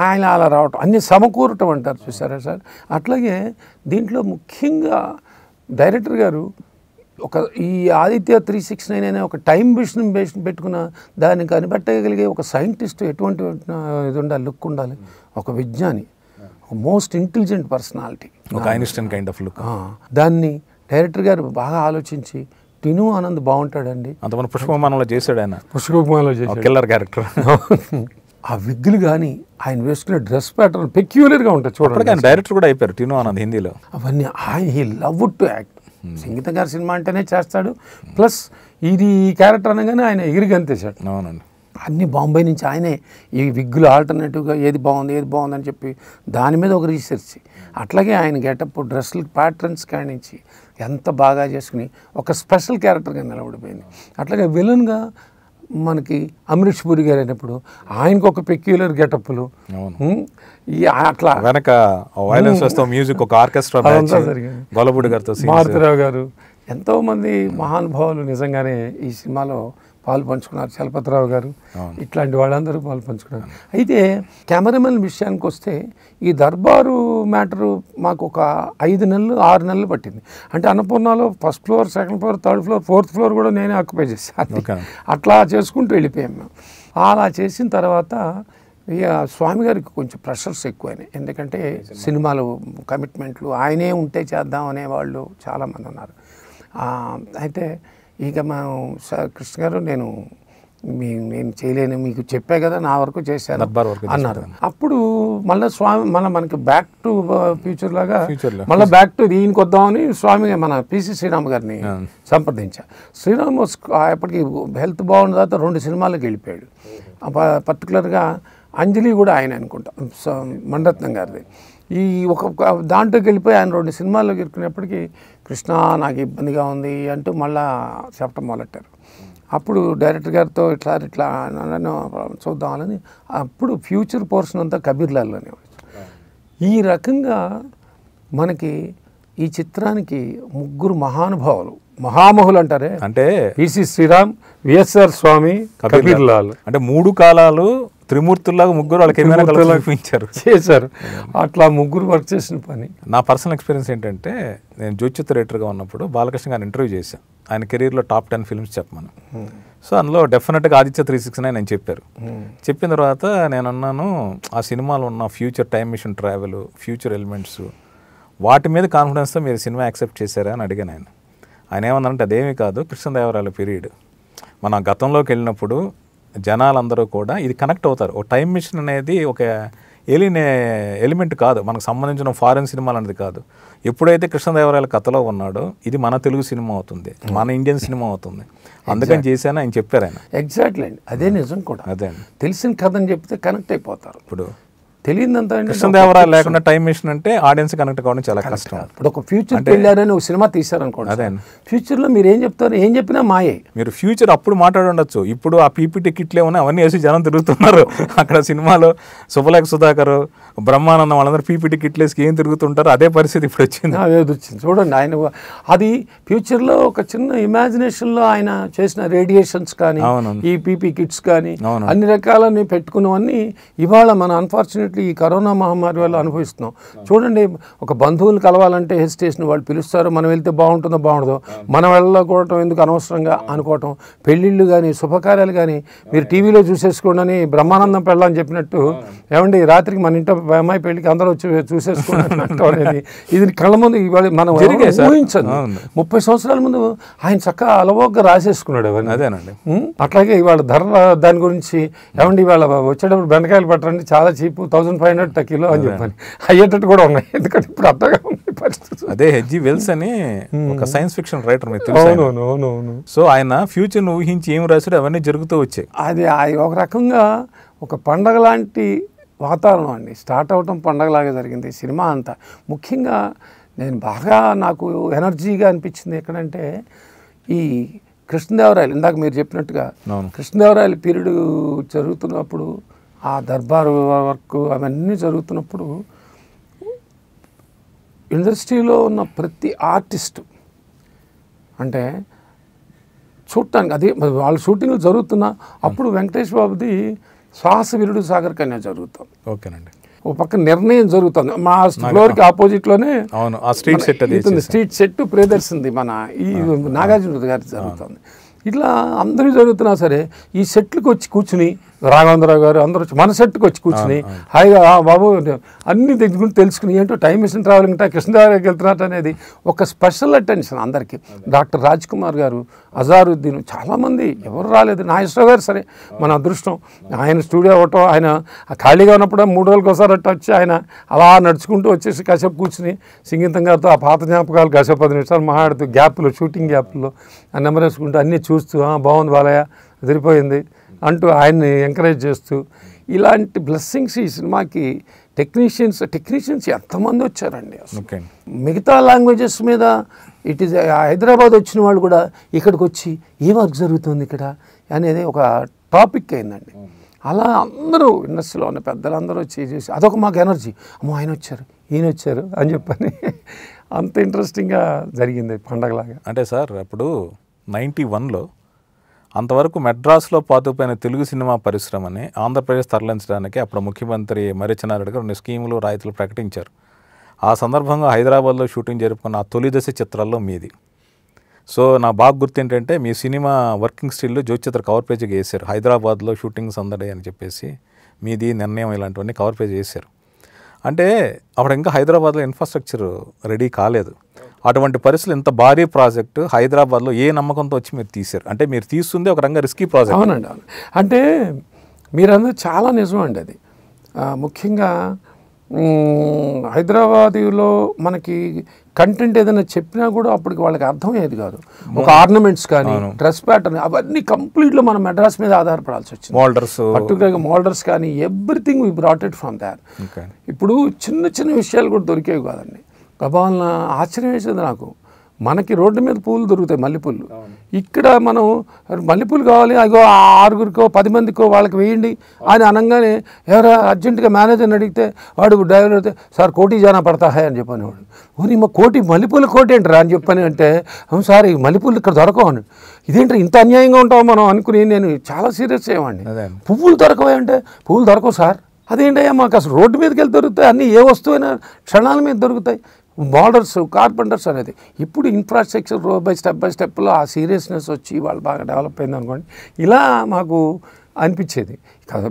ఆయన అలా రావటం అన్ని సమకూరటం అంటారు చూసారా సార్ అట్లాగే దీంట్లో ముఖ్యంగా డైరెక్టర్ గారు ఒక ఈ ఆదిత్య త్రీ సిక్స్ నైన్ అనే ఒక టైం బిషన్ బేషన్ పెట్టుకున్న దాన్ని కనిపెట్టగలిగే ఒక సైంటిస్ట్ ఎటువంటి ఇది ఉండాలి లుక్ ఉండాలి ఒక విజ్ఞాని మోస్ట్ ఇంటెలిజెంట్ పర్సనాలిటీ ఒక ఐన్స్టైన్ కైండ్ ఆఫ్ లుక్ దాన్ని డైరెక్టర్ గారు బాగా ఆలోచించి టిను ఆనంద్ బాగుంటాడండి అంతమంది పుష్పమానంలో చేశాడు ఆయన పుష్పమానంలో చేశాడు కిల్లర్ క్యారెక్టర్ <laughs> ఆ విగ్గులు కానీ ఆయన వేసుకునే డ్రెస్ ప్యాటర్న్ పెక్యులర్గా ఉంటాయి చూడండి ఆయన డైరెక్టర్ కూడా అయిపోయారు టిను ఆనంద్ హిందీలో అవన్నీ ఆయన he love to act Sangeetha గారి సినిమా అంటేనే చేస్తాడు ప్లస్ ఇది క్యారెక్టర్ అనగానే ఆయన ఎగిరిగంతేశాడు అవునండి అన్ని బాంబే నుంచి ఆయనే ఈ విగ్గులు ఆల్టర్నేటివ్గా ఏది బాగుంది ఏది బాగుందని చెప్పి దాని మీద ఒక రీసెర్చ్ అట్లాగే ఆయన గెటప్ డ్రెస్సులు ప్యాటర్న్స్ కానించి ఎంత బాగా చేసుకుని ఒక స్పెషల్ క్యారెక్టర్గా నిలబడిపోయింది అట్లాగే విలన్గా మనకి అమరీష్ పూరి గారు అయినప్పుడు ఆయనకు ఒక పెక్యులర్ గెటప్లు అట్లా వెనక వైలెన్స్ వస్తే మ్యూజిక్ ఒక ఆర్కెస్ట్రా గారితో మారుతిరావు గారు ఎంతోమంది మహానుభావులు నిజంగానే ఈ సినిమాలో పాలు పంచుకున్నారు చలపతిరావు గారు ఇట్లాంటి వాళ్ళందరూ పాలు పంచుకున్నారు అయితే కెమెరామెన్ విషయానికి వస్తే ఈ దర్బారు మ్యాటరు మాకు ఒక ఐదు నెలలు ఆరు నెలలు పట్టింది అంటే అన్నపూర్ణలో first floor second floor third floor fourth floor కూడా నేనే ఆక్యుపై చేశాను అట్లా చేసుకుంటూ వెళ్ళిపోయాం మేము అలా చేసిన తర్వాత ఇక స్వామి గారికి కొంచెం ప్రెషర్స్ ఎక్కువైనాయి ఎందుకంటే సినిమాలు కమిట్మెంట్లు ఆయనే ఉంటే చేద్దాం అనేవాళ్ళు చాలామంది ఉన్నారు అయితే ఇక మా సార్ కృష్ణ గారు నేను మీ నేను చేయలేను మీకు చెప్పే కదా నా వరకు చేశాను అన్నారు అప్పుడు మళ్ళీ స్వామి మళ్ళీ మనకి బ్యాక్ టు ఫ్యూచర్ లాగా మళ్ళీ బ్యాక్ టు దీనికి వద్దామని స్వామి మన పిసి శ్రీరామ్ గారిని సంప్రదించా శ్రీరామ్ ఎప్పటికి హెల్త్ బాగున్న తర్వాత రెండు సినిమాలకు వెళ్ళిపోయాడు పర్టికులర్గా అంజలి కూడా ఆయన అనుకుంటా మండరత్నం గారిది ఈ ఒక దాంట్లోకి వెళ్ళిపోయి ఆయన రెండు సినిమాల్లోకి ఇరుక్కునేప్పటికీ కృష్ణ నాకు ఇబ్బందిగా ఉంది అంటూ మళ్ళా చెప్పడం మొదలెట్టారు అప్పుడు డైరెక్టర్ గారితో ఇట్లా ఇట్లా చూద్దామని అప్పుడు ఫ్యూచర్ పోర్షన్ అంతా కబీర్లాల్లోనే ఈ రకంగా మనకి ఈ చిత్రానికి ముగ్గురు మహానుభావులు మహామహులు అంటారే అంటే పిసి శ్రీరామ్ విఎస్ఆర్ స్వామి కబీర్లాల్ అంటే మూడు కాలాలు త్రిమూర్తుల్లాగా ముగ్గురు వాళ్ళకి చేశారు అట్లా ముగ్గురు వర్క్ చేసిన పని నా పర్సనల్ ఎక్స్పీరియన్స్ ఏంటంటే నేను జ్యోతిత్ థియేటర్గా ఉన్నప్పుడు బాలకృష్ణ గారిని ఇంటర్వ్యూ చేశాను ఆయన కెరీర్లో టాప్ టెన్ ఫిల్మ్స్ చెప్పమని సో అందులో డెఫినెట్గా ఆదిత్య త్రీ సిక్స్ నైన్ నేను చెప్పారు చెప్పిన తర్వాత నేను అన్నాను ఆ సినిమాలో ఉన్న future time mission travel future elements వాటి మీద కాన్ఫిడెన్స్తో మీరు సినిమా యాక్సెప్ట్ చేశారా అని అడిగాను ఆయన ఆయన ఏమన్నారంటే అదేమీ కాదు కృష్ణదేవరాయల పీరియడ్ మన గతంలోకి వెళ్ళినప్పుడు జనాలందరూ కూడా ఇది కనెక్ట్ అవుతారు ఒక టైం మిషన్ అనేది ఒక ఎలినే ఎలిమెంట్ కాదు మనకు సంబంధించిన ఫారెన్ సినిమాలు అనేది కాదు ఎప్పుడైతే కృష్ణదేవరాయల కథలో ఉన్నాడో ఇది మన తెలుగు సినిమా అవుతుంది మన ఇండియన్ సినిమా అవుతుంది అందుకని చేశాను ఆయన చెప్పారు ఆయన ఎగ్జాక్ట్లీ అండి అదే hmm. నిజం కూడా అదే తెలిసిన కథని చెప్తే కనెక్ట్ అయిపోతారు ఇప్పుడు తెలియదంతా కృష్ణదేవరాయలు లేకుండా టైం మిషన్ అంటే ఆడియన్స్ కనెక్ట్ కావడం చాలా కష్టం ఇప్పుడు ఒక ఫ్యూచర్ వెళ్ళారని ఒక సినిమా తీశారనుకోండి అదే ఫ్యూచర్లో మీరు ఏం చెప్తారు ఏం చెప్పినా మాయే మీరు ఫ్యూచర్ అప్పుడు మాట్లాడుండొచ్చు ఇప్పుడు ఆ పీపీటీ కిట్లే ఉన్నాయి అవన్నీ వేసి జనం తిరుగుతున్నారు అక్కడ సినిమాలో శుభలేఖ సుధాకర్ బ్రహ్మానందం వాళ్ళందరూ పీపీటీ కిట్లేసి ఏం తిరుగుతుంటారు అదే పరిస్థితి ఇప్పుడు వచ్చింది అదే వచ్చింది చూడండి ఆయన అది ఫ్యూచర్లో ఒక చిన్న ఇమాజినేషన్లో ఆయన చేసిన రేడియేషన్స్ కానీ ఈ పీపీ కిట్స్ కానీ అన్ని రకాలని పెట్టుకున్నవన్నీ ఇవాళ మన అన్ఫార్చునేట్ అన్ఫార్చునేట్లీ ఈ కరోనా మహమ్మారి వల్ల అనుభవిస్తున్నాం చూడండి ఒక బంధువులు కలవాలంటే స్టేషన్ వాళ్ళు పిలుస్తారు మనం వెళ్తే బాగుంటుందో బాగుండదో మనం వెళ్ళకూడటం ఎందుకు అనవసరంగా అనుకోవటం పెళ్ళిళ్ళు కానీ శుభకార్యాలు కానీ మీరు టీవీలో చూసేసుకోండి బ్రహ్మానందం పెళ్ళని చెప్పినట్టు ఏమండి రాత్రికి మన ఇంట్లో అమ్మాయి పెళ్ళికి అందరూ వచ్చి చూసేసుకోండి ఇది కళ్ళ ముందు ఇవాళ మనం ఊహించదు ముప్పై సంవత్సరాల ముందు ఆయన చక్కగా అలవోగ్గా రాసేసుకున్నాడు అదేనండి అట్లాగే ఇవాళ ధర దాని గురించి ఏమండి ఇవాళ వచ్చేటప్పుడు బెండకాయలు పెట్టండి చాలా cheap thousand five hundred kilo అని చెప్పాలి అయ్యేటట్టు కూడా ఉన్నాయి ఎందుకంటే ఇప్పుడు అంతగా ఉన్నాయి పరిస్థితులు అదే హెచ్జి వెల్స్ అని ఒక సైన్స్ ఫిక్షన్ రైటర్ మీకు తెలుసు సో ఆయన ఫ్యూచర్ ఊహించి ఏం రాశాడు అవన్నీ జరుగుతూ వచ్చాయి అది ఒక రకంగా ఒక పండగ లాంటి వాతావరణం అండి స్టార్ట్ అవటం పండగలాగా జరిగింది సినిమా అంతా ముఖ్యంగా నేను బాగా నాకు ఎనర్జీగా అనిపించింది ఎక్కడంటే ఈ కృష్ణదేవరాయలు ఇందాక మీరు చెప్పినట్టుగా కృష్ణదేవరాయలు పీరియడ్ జరుగుతున్నప్పుడు ఆ దర్బారు వర్క్ అవన్నీ జరుగుతున్నప్పుడు ఇండస్ట్రీలో ఉన్న ప్రతి ఆర్టిస్ట్ అంటే చూడటానికి అదే వాళ్ళ షూటింగ్లు జరుగుతున్న అప్పుడు వెంకటేష్ బాబుది శ్వాస విరుడు సాగర్ కన్యా జరుగుతుంది ఓకేనండి ఓ పక్క నిర్ణయం జరుగుతుంది మా ఫ్లోర్కి ఆపోజిట్లోనే అవును ఆ స్ట్రీట్ సెట్ అది స్ట్రీట్ సెట్ ప్రేదర్శింది మన ఈ నాగార్జున గారి జరుగుతుంది ఇట్లా అందరూ జరుగుతున్నా సరే ఈ సెట్లకు వచ్చి కూర్చుని రాఘవేంద్రరావు గారు అందరూ వచ్చి సెట్కి వచ్చి కూర్చుని హాయిగా బాబు అన్ని తెచ్చుకుని తెలుసుకుని ఏంటో టైం మిషన్ ట్రావెలింగ్ కృష్ణదేవరావుకి వెళ్తున్నట్టు అనేది ఒక స్పెషల్ అటెన్షన్ అందరికీ డాక్టర్ రాజ్ కుమార్ గారు అజారుద్దీన్ చాలామంది ఎవరు రాలేదు నా ఇష్టం గారు సరే మన అదృష్టం ఆయన స్టూడియో అవ్వటం ఆయన ఖాళీగా ఉన్నప్పుడు మూడు రోజులకు ఒకసారి వచ్చి ఆయన అలా నడుచుకుంటూ వచ్చేసి కాసేపు కూర్చుని సింగీతం గారితో ఆ పాత జ్ఞాపకాలు కాసేపు పది నిమిషాలు మాట్లాడుతూ గ్యాప్లో షూటింగ్ గ్యాప్లో ఆ నెంబర్ వేసుకుంటూ అన్నీ చూస్తూ బాగుంది బాలయ్య అదిరిపోయింది అంటూ ఆయన్ని ఎంకరేజ్ చేస్తూ ఇలాంటి బ్లెస్సింగ్స్ ఈ సినిమాకి టెక్నీషియన్స్ టెక్నీషియన్స్ ఎంతమంది వచ్చారండి మిగతా లాంగ్వేజెస్ మీద ఇట్ ఈస్ హైదరాబాద్ వచ్చిన వాళ్ళు కూడా ఇక్కడికి వచ్చి ఏ వర్క్ జరుగుతుంది ఇక్కడ అనేది ఒక టాపిక్ అయిందండి అలా అందరూ ఇండస్ట్రీలో ఉన్న పెద్దలందరూ వచ్చి చేసి అదొక మాకు ఎనర్జీ అమ్మో ఆయన వచ్చారు ఈయన వచ్చారు అని చెప్పని అంత ఇంట్రెస్టింగ్గా జరిగింది పండగలాగా అంటే సార్ అప్పుడు నైంటీ వన్లో అంతవరకు మెడ్రాస్లో పాతుకుపోయిన తెలుగు సినిమా పరిశ్రమని ఆంధ్రప్రదేశ్ తరలించడానికి అప్పుడు ముఖ్యమంత్రి మర్రిచనారెడ్డి గారు రెండు స్కీములు రాయితీలు ప్రకటించారు ఆ సందర్భంగా హైదరాబాద్లో షూటింగ్ జరుపుకున్న ఆ తొలి దశ చిత్రాల్లో మీది సో నా బాగా గుర్తు ఏంటంటే మీ cinema working still Jyothichitra cover page వేశారు హైదరాబాద్లో షూటింగ్స్ అందడే అని చెప్పేసి మీది నిర్ణయం ఇలాంటివన్నీ కవర్ పేజ్ వేసారు అంటే అప్పుడు ఇంకా హైదరాబాద్లో ఇన్ఫ్రాస్ట్రక్చర్ రెడీ కాలేదు అటువంటి పరిస్థితులు ఇంత భారీ ప్రాజెక్టు హైదరాబాద్లో ఏ నమ్మకంతో వచ్చి మీరు తీశారు అంటే మీరు తీస్తుంది ఒక రంగ రిస్కీ ప్రాజెక్ట్ అవునండి అవును అంటే మీరందరూ చాలా నిజం అండి అది ముఖ్యంగా హైదరాబాదులో మనకి కంటెంట్ ఏదైనా చెప్పినా కూడా అప్పటికి వాళ్ళకి అర్థమయ్యేది కాదు ఒక ఆర్నమెంట్స్ కానీ డ్రెస్ ప్యాటర్న్ అవన్నీ కంప్లీట్లో మనం మెడ్రాస్ మీద ఆధారపడాల్సి వచ్చింది మోల్డర్స్ పర్టికులర్గా మోల్డర్స్ కానీ everything we brought from that ఇప్పుడు చిన్న చిన్న విషయాలు కూడా దొరికేవి కాదండి ప్రభావం ఆశ్చర్యం వేసింది నాకు మనకి రోడ్డు మీద పూలు దొరుకుతాయి మల్లెపూలు ఇక్కడ మనం మల్లెపూలు కావాలి అగో ఆరుగురికో పది మందికో వాళ్ళకి వేయండి అని అనగానే ఎవరో అర్జెంటుగా మేనేజర్ని అడిగితే వాడు డ్రైవర్ అయితే సార్ కోటి జానా పడతా హాయ్ అని చెప్పాను వాడు ఓని మా కోటి మల్లెపూల కోటి ఏంటరా అని చెప్పాను అంటే అవును సార్ ఈ మల్లెపూలు ఇక్కడ దొరకవు ఇదేంటి ఇంత అన్యాయంగా ఉంటావు మనం అనుకుని నేను చాలా సీరియస్ అయ్యేవాడిని పువ్వులు దొరకవే అంటే పువ్వులు దొరకవు సార్ అదేంటయ్యా మాకు అసలు రోడ్డు మీదకి వెళ్ళి దొరుకుతాయి అన్నీ ఏ వస్తువైనా క్షణాల మీద దొరుకుతాయి మోడల్స్ కార్పెంటర్స్ అనేది ఇప్పుడు ఇన్ఫ్రాస్ట్రక్చర్ రో బై స్టెప్ బై స్టెప్లో ఆ సీరియస్నెస్ వచ్చి వాళ్ళు బాగా డెవలప్ అయింది అనుకోండి ఇలా మాకు అనిపించేది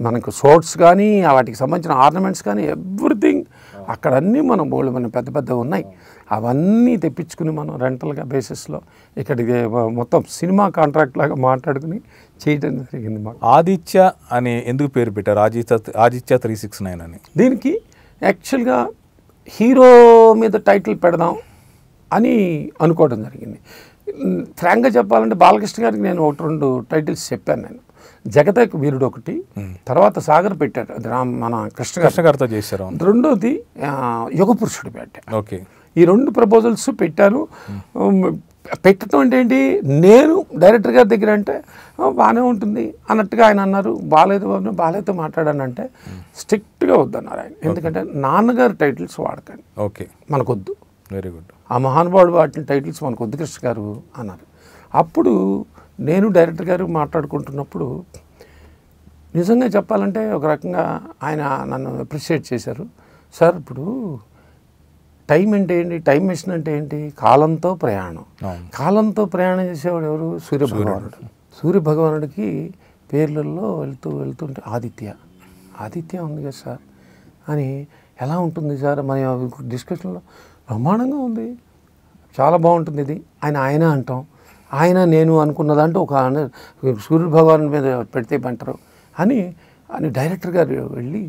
మనకు సోట్స్ కానీ వాటికి సంబంధించిన ఆర్నమెంట్స్ కానీ ఎవ్రీథింగ్ అక్కడ అన్నీ మనం బోళ్ళు మనం పెద్ద పెద్ద ఉన్నాయి అవన్నీ తెప్పించుకుని మనం రెంటల్గా బేసిస్లో ఇక్కడికి మొత్తం సినిమా కాంట్రాక్ట్ లాగా మాట్లాడుకుని చేయడం జరిగింది మాకు ఆదిత్య అని ఎందుకు పేరు పెట్టారు Aditya Aditya three six nine అని దీనికి యాక్చువల్గా హీరో మీద టైటిల్ పెడదాం అని అనుకోవడం జరిగింది ఫ్రాంక్గా చెప్పాలంటే బాలకృష్ణ గారికి నేను ఒకటి రెండు టైటిల్స్ చెప్పాను నేను జగతేక వీరుడు ఒకటి తర్వాత సాగర్ పెట్టాడు మన కృష్ణ కృష్ణ గారితో చేశారు రెండోది యుగపురుషుడు పెట్టాడు ఓకే ఈ రెండు ప్రపోజల్స్ పెట్టాను పెట్టడం అంటే ఏంటి నేను డైరెక్టర్ గారి దగ్గర అంటే బాగానే ఉంటుంది అన్నట్టుగా ఆయన అన్నారు బాలేదు బాబు బాలేతో అంటే స్ట్రిక్ట్గా వద్దన్నారు ఆయన ఎందుకంటే నాన్నగారు టైటిల్స్ వాడకండి ఓకే మనకొద్దు వెరీ గుడ్ ఆ మహానుభావుడు వాటిని టైటిల్స్ మనకు వద్దు కృష్ణ గారు అన్నారు అప్పుడు నేను డైరెక్టర్ గారు మాట్లాడుకుంటున్నప్పుడు నిజంగా చెప్పాలంటే ఒక రకంగా ఆయన నన్ను అప్రిషియేట్ చేశారు సార్ ఇప్పుడు టైం అంటే ఏంటి టైం మిషన్ అంటే ఏంటి కాలంతో ప్రయాణం కాలంతో ప్రయాణం చేసేవాడు ఎవరు సూర్యభగవానుడు సూర్యభగవానుడికి పేర్లలో వెళ్తూ ఉంటే ఆదిత్య ఆదిత్య ఉంది కదా సార్ అని ఎలా ఉంటుంది సార్ మన డిస్కషన్లో బ్రహ్మాండంగా ఉంది చాలా బాగుంటుంది ఇది ఆయన ఆయన అంటాం ఆయన నేను అనుకున్నదంటూ ఒక సూర్య భగవాన్ మీద పెడితే పంటారు అని అని డైరెక్టర్ గారు వెళ్ళి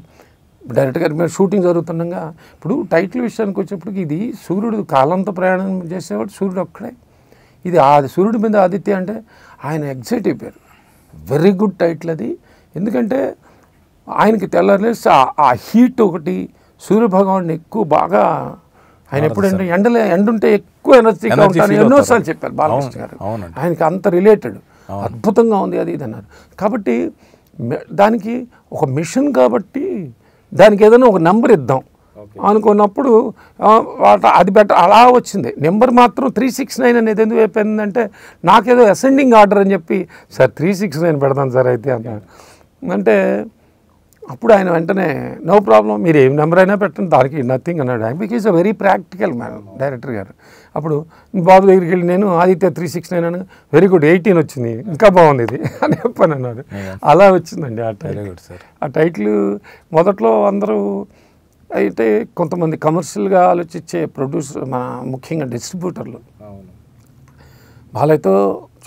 డైరెక్ట్గా మేము షూటింగ్ జరుగుతుండగా ఇప్పుడు టైటిల్ విషయానికి వచ్చేప్పటికి ఇది సూర్యుడు కాలంతో ప్రయాణం చేసేవాడు సూర్యుడు ఒక్కడే ఇది ఆ సూర్యుడి మీద ఆదిత్య అంటే ఆయన ఎగ్జైట్ అయిపోయారు వెరీ గుడ్ టైటిల్ అది ఎందుకంటే ఆయనకి తెల్లలేసి ఆ హీట్ ఒకటి సూర్యభగవాన్ని ఎక్కువ బాగా ఆయన ఎప్పుడంటే ఎండలే ఎండుంటే ఎక్కువ ఎనర్జీగా ఉంటాను ఎన్నోసార్లు చెప్పారు బాలకృష్ణ గారు ఆయనకి అంత రిలేటెడ్ అద్భుతంగా ఉంది అది ఇది అన్నారు కాబట్టి దానికి ఒక మిషన్ కాబట్టి దానికి ఏదైనా ఒక నెంబర్ ఇద్దాం అనుకున్నప్పుడు అది బెటర్ అలా వచ్చింది నెంబర్ మాత్రం త్రీ సిక్స్ నైన్ అనేది ఎందుకు అయిపోయిందంటే నాకేదో అసెండింగ్ ఆర్డర్ అని చెప్పి సార్ త్రీ సిక్స్ నైన్ పెడతాను సార్ అయితే అన్నాడు అంటే అప్పుడు ఆయన వెంటనే నో ప్రాబ్లం మీరు ఏం నెంబర్ అయినా పెట్టండి దానికి నథింగ్ అన్నాడు ఆయన because uh very practical man director గారు అప్పుడు బాబు దగ్గరికి వెళ్ళి నేను ఆదిత్య త్రీ సిక్స్ నైన్ అని వెరీ గుడ్ ఎయిటీన్ వచ్చింది ఇంకా బాగుంది ఇది <laughs> అని చెప్పని అన్నాడు అలా వచ్చిందండి ఆ టైటిల్ ఆ టైటిల్ మొదట్లో అందరూ అయితే కొంతమంది కమర్షియల్గా ఆలోచించే ప్రొడ్యూసర్ మన ముఖ్యంగా డిస్ట్రిబ్యూటర్లు వాళ్ళతో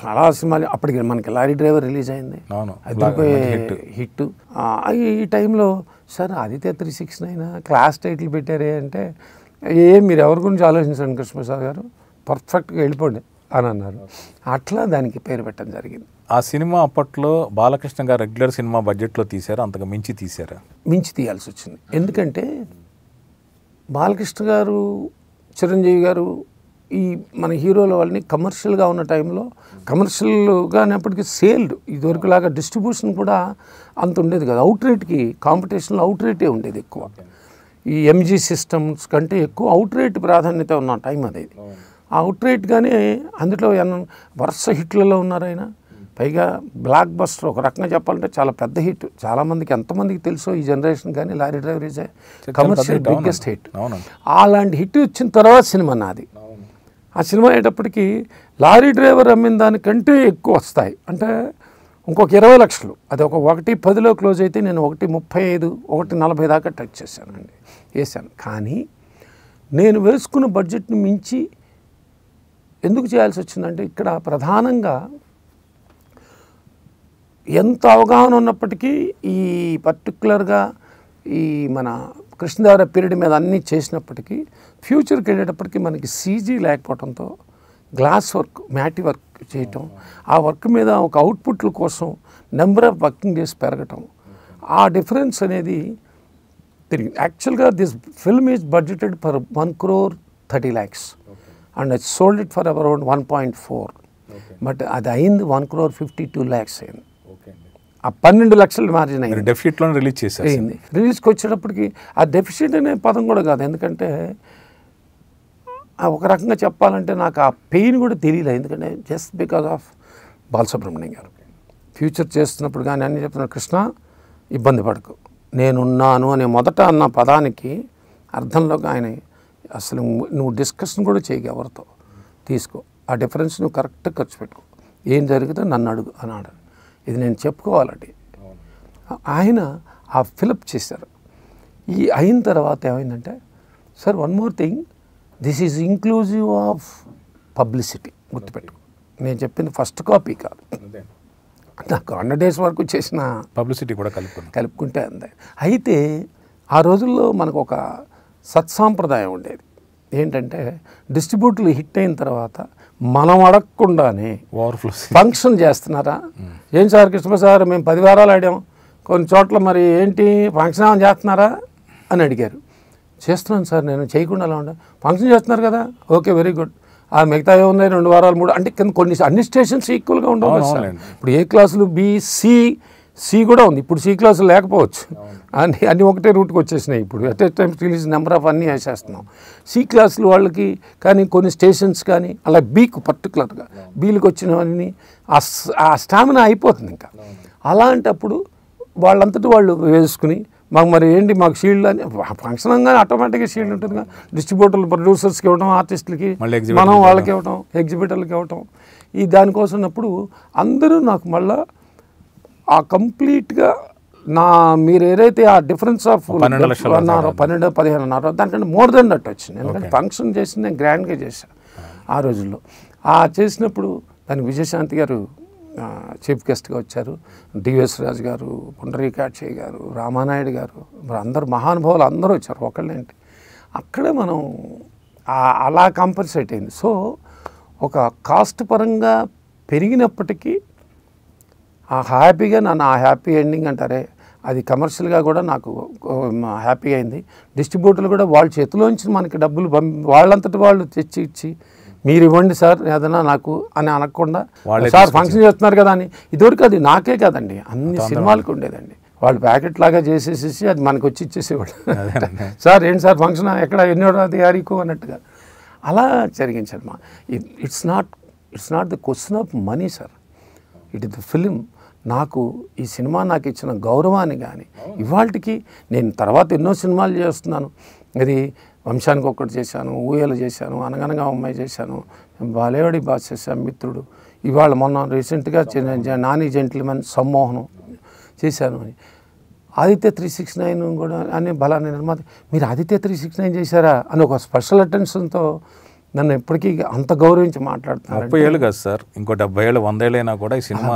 చాలా సినిమాలు అప్పటికి మనకి లారీ డ్రైవర్ రిలీజ్ అయింది అదిరిపోయే హిట్ ఈ టైంలో sir Aditya three six nine class title పెట్టారే అంటే ఏ మీరు ఎవరి గురించి ఆలోచించండి కృష్ణప్రసాద్ గారు పర్ఫెక్ట్గా వెళ్ళిపోండి అని అన్నారు అట్లా దానికి పేరు పెట్టడం జరిగింది ఆ సినిమా అప్పట్లో బాలకృష్ణ గారు రెగ్యులర్ సినిమా బడ్జెట్లో తీశారు అంతగా మించి తీశారా మించి తీయాల్సి వచ్చింది ఎందుకంటే బాలకృష్ణ గారు చిరంజీవి గారు ఈ మన హీరోల వాళ్ళని కమర్షియల్గా ఉన్న టైంలో కమర్షియల్గా అనేప్పటికీ సేల్డ్ ఇదివరకులాగా డిస్ట్రిబ్యూషన్ కూడా అంత ఉండేది కాదు అవుట్ రేట్కి కాంపిటీషన్లో అవుట్ రేటే ఉండేది ఎక్కువ ఈ ఎంజీ సిస్టమ్స్ కంటే ఎక్కువ అవుట్ రేట్ ప్రాధాన్యత ఉన్న టైం అది ఆ అవుట్ రేట్గానే అందులో వరుస హిట్లలో ఉన్నారాయన పైగా బ్లాక్ బస్టర్ ఒక రకంగా చెప్పాలంటే చాలా పెద్ద హిట్ చాలామందికి ఎంతమందికి తెలుసో ఈ జనరేషన్ కానీ lorry driver is commercial biggest hit అలాంటి హిట్ వచ్చిన తర్వాత సినిమా నాది ఆ సినిమా అయ్యేటప్పటికి లారీ డ్రైవర్ అమ్మిన దానికంటే ఎక్కువ వస్తాయి అంటే ఇంకొక ఇరవై లక్షలు అది ఒక ఒకటి పదిలో క్లోజ్ అయితే నేను ఒకటి ముప్పై ఐదు ఒకటి నలభై దాకా టచ్ చేశానండి వేశాను కానీ నేను వేసుకున్న బడ్జెట్ను మించి ఎందుకు చేయాల్సి వచ్చిందంటే ఇక్కడ ప్రధానంగా ఎంత అవగాహన ఉన్నప్పటికీ ఈ పర్టికులర్గా ఈ మన కృష్ణదేవర పీరియడ్ మీద అన్నీ చేసినప్పటికీ ఫ్యూచర్కి వెళ్ళేటప్పటికీ మనకి సీజీ లేకపోవడంతో గ్లాస్ వర్క్ మ్యాటి వర్క్ చేయటం ఆ వర్క్ మీద ఒక అవుట్పుట్ల కోసం నెంబర్ ఆఫ్ వర్కింగ్ డేస్ పెరగటం ఆ డిఫరెన్స్ అనేది తిరిగి యాక్చువల్గా this film is budgeted for one crore thirty lakhs and I sold it for around one point four but అది అయింది one crore fifty two lakhs అయింది ఆ పన్నెండు లక్షలు మార్జిన్ అయింది డెఫిసిట్లో రిలీజ్ చేసి అయింది రిలీజ్కి వచ్చేటప్పటికి ఆ డెఫిసిట్ అనే పదం కూడా కాదు ఎందుకంటే ఒక రకంగా చెప్పాలంటే నాకు ఆ పెయిన్ కూడా తెలియదు ఎందుకంటే జస్ట్ బికాజ్ ఆఫ్ బాలసుబ్రహ్మణ్యం గారు ఫ్యూచర్ చేస్తున్నప్పుడు కానీ అన్నీ చెప్తున్నారు కృష్ణ ఇబ్బంది పడకు నేనున్నాను అనే మొదట అన్న పదానికి అర్థంలోకి ఆయన అసలు నువ్వు డిస్కషన్ కూడా చేయగా ఎవరితో తీసుకో ఆ డిఫరెన్స్ నువ్వు కరెక్ట్గా ఖర్చు పెట్టుకో ఏం జరిగితే నన్ను అడుగు అన్నాడు ఇది నేను చెప్పుకోవాలండి ఆయన ఆ ఫిలప్ చేశారు ఈ అయిన తర్వాత ఏమైందంటే sir one more thing this is inclusive of publicity గుర్తుపెట్టుకో నేను చెప్పింది ఫస్ట్ కాపీ కాదు నాకు హండ్రెడ్ డేస్ వరకు చేసిన పబ్లిసిటీ కూడా కలుపుకుంటే కలుపుకుంటే అందే అయితే ఆ రోజుల్లో మనకు ఒక సత్సాంప్రదాయం ఉండేది ఏంటంటే డిస్ట్రిబ్యూటర్లు హిట్ అయిన తర్వాత మనం అడగకుండానే ఫంక్షన్ చేస్తున్నారా ఏం సార్ కృష్ణ సార్ మేము పది వారాలు ఆడాం కొన్ని చోట్ల మరి ఏంటి ఫంక్షన్ ఏమైనా చేస్తున్నారా అని అడిగారు చేస్తున్నాను సార్ నేను చేయకుండా అలా ఉండ ఫంక్షన్ చేస్తున్నారు కదా ఓకే వెరీ గుడ్ ఆ మిగతా ఏమున్నాయి రెండు వారాలు మూడు అంటే కొన్ని అన్ని స్టేషన్స్ ఈక్వల్గా ఉండవు ఇప్పుడు ఏ క్లాసులు బీసీ సి కూడా ఉంది ఇప్పుడు సి క్లాస్ లేకపోవచ్చు అన్ని అన్ని ఒకటే రూట్కి వచ్చేసినాయి ఇప్పుడు at time release number of అన్నీ వేసేస్తున్నాం సి క్లాసులు వాళ్ళకి కానీ కొన్ని స్టేషన్స్ కానీ అలా బీకు పర్టికులర్గా బీలకు వచ్చినవన్నీ ఆ స్టామినా అయిపోతుంది ఇంకా అలాంటప్పుడు వాళ్ళంతటి వాళ్ళు వేసుకుని మాకు మరి ఏంటి మాకు షీల్డ్ అని ఫంక్షన్ కానీ ఆటోమేటిక్గా షీల్డ్ ఉంటుంది డిస్ట్రిబ్యూటర్లు ప్రొడ్యూసర్స్కి ఇవ్వడం ఆర్టిస్టులకి మనం వాళ్ళకి ఇవ్వటం ఎగ్జిబిటర్లకి ఇవ్వటం ఈ దానికోసం అప్పుడు అందరూ నాకు మళ్ళీ ఆ కంప్లీట్గా నా మీరు ఏదైతే ఆ డిఫరెన్స్ ఆఫ్ అన్నారో పన్నెండు పదిహేను అన్నారో దానికంటే మోర్ దెన్ దట్ వచ్చింది ఎందుకంటే ఫంక్షన్ చేసింది నేను గ్రాండ్గా చేశాను ఆ రోజుల్లో ఆ చేసినప్పుడు దానికి విజయశాంతి గారు చీఫ్ గెస్ట్గా వచ్చారు డివిఎస్ రాజు గారు పుండరీకాక్షయ్య గారు రామానాయుడు గారు మరి అందరు మహానుభావులు అందరూ వచ్చారు ఒకళ్ళేంటి అక్కడే మనం అలా కాంపన్సేట్ అయింది సో ఒక కాస్ట్ పరంగా పెరిగినప్పటికీ ఆ హ్యాపీగా నన్ను ఆ హ్యాపీ ఎండింగ్ అంటారే అది కమర్షియల్గా కూడా నాకు హ్యాపీ అయింది డిస్ట్రిబ్యూటర్లు కూడా వాళ్ళ చేతిలోంచి మనకి డబ్బులు వాళ్ళంతటి వాళ్ళు తెచ్చి ఇచ్చి మీరు ఇవ్వండి సార్ ఏదైనా నాకు అని అనకుండా సార్ ఫంక్షన్ చేస్తున్నారు కదా అని ఇదివరకు అది నాకే కాదండి అన్ని సినిమాలకు ఉండేదండి వాళ్ళు ప్యాకెట్ లాగా చేసేసేసి అది మనకు వచ్చి ఇచ్చేసేవాడు <laughs> సార్ ఏంటి సార్ ఫంక్షన్ ఎక్కడ ఎన్నో తారీఖు అన్నట్టుగా అలా జరిగించమ్మా it's not it's not the question of money sir it is the film నాకు ఈ సినిమా నాకు ఇచ్చిన గౌరవాన్ని కానీ ఇవాళకి నేను తర్వాత ఎన్నో సినిమాలు చేస్తున్నాను అది వంశానికి ఒక్కటి చేశాను ఊయలు చేశాను అనగనగా అమ్మాయి చేశాను బాలేవాడి బాస్ చేశాను మిత్రుడు ఇవాళ మొన్న రీసెంట్గా నాని జెంట్లమెన్ సమ్మోహనం చేశాను అని ఆదిత్య త్రీ సిక్స్ నైన్ కూడా అని బలాన్ని నిర్మాత మీరు ఆదిత్య త్రీ సిక్స్ నైన్ చేశారా అని ఒక స్పెషల్ అటెన్షన్తో నన్ను ఎప్పటికీ అంత గౌరవించి మాట్లాడుతున్నాను ముప్పై ఏళ్ళు కాదు సార్ ఇంకో డెబ్బై ఏళ్ళు వంద ఏళ్ళైనా కూడా ఈ సినిమా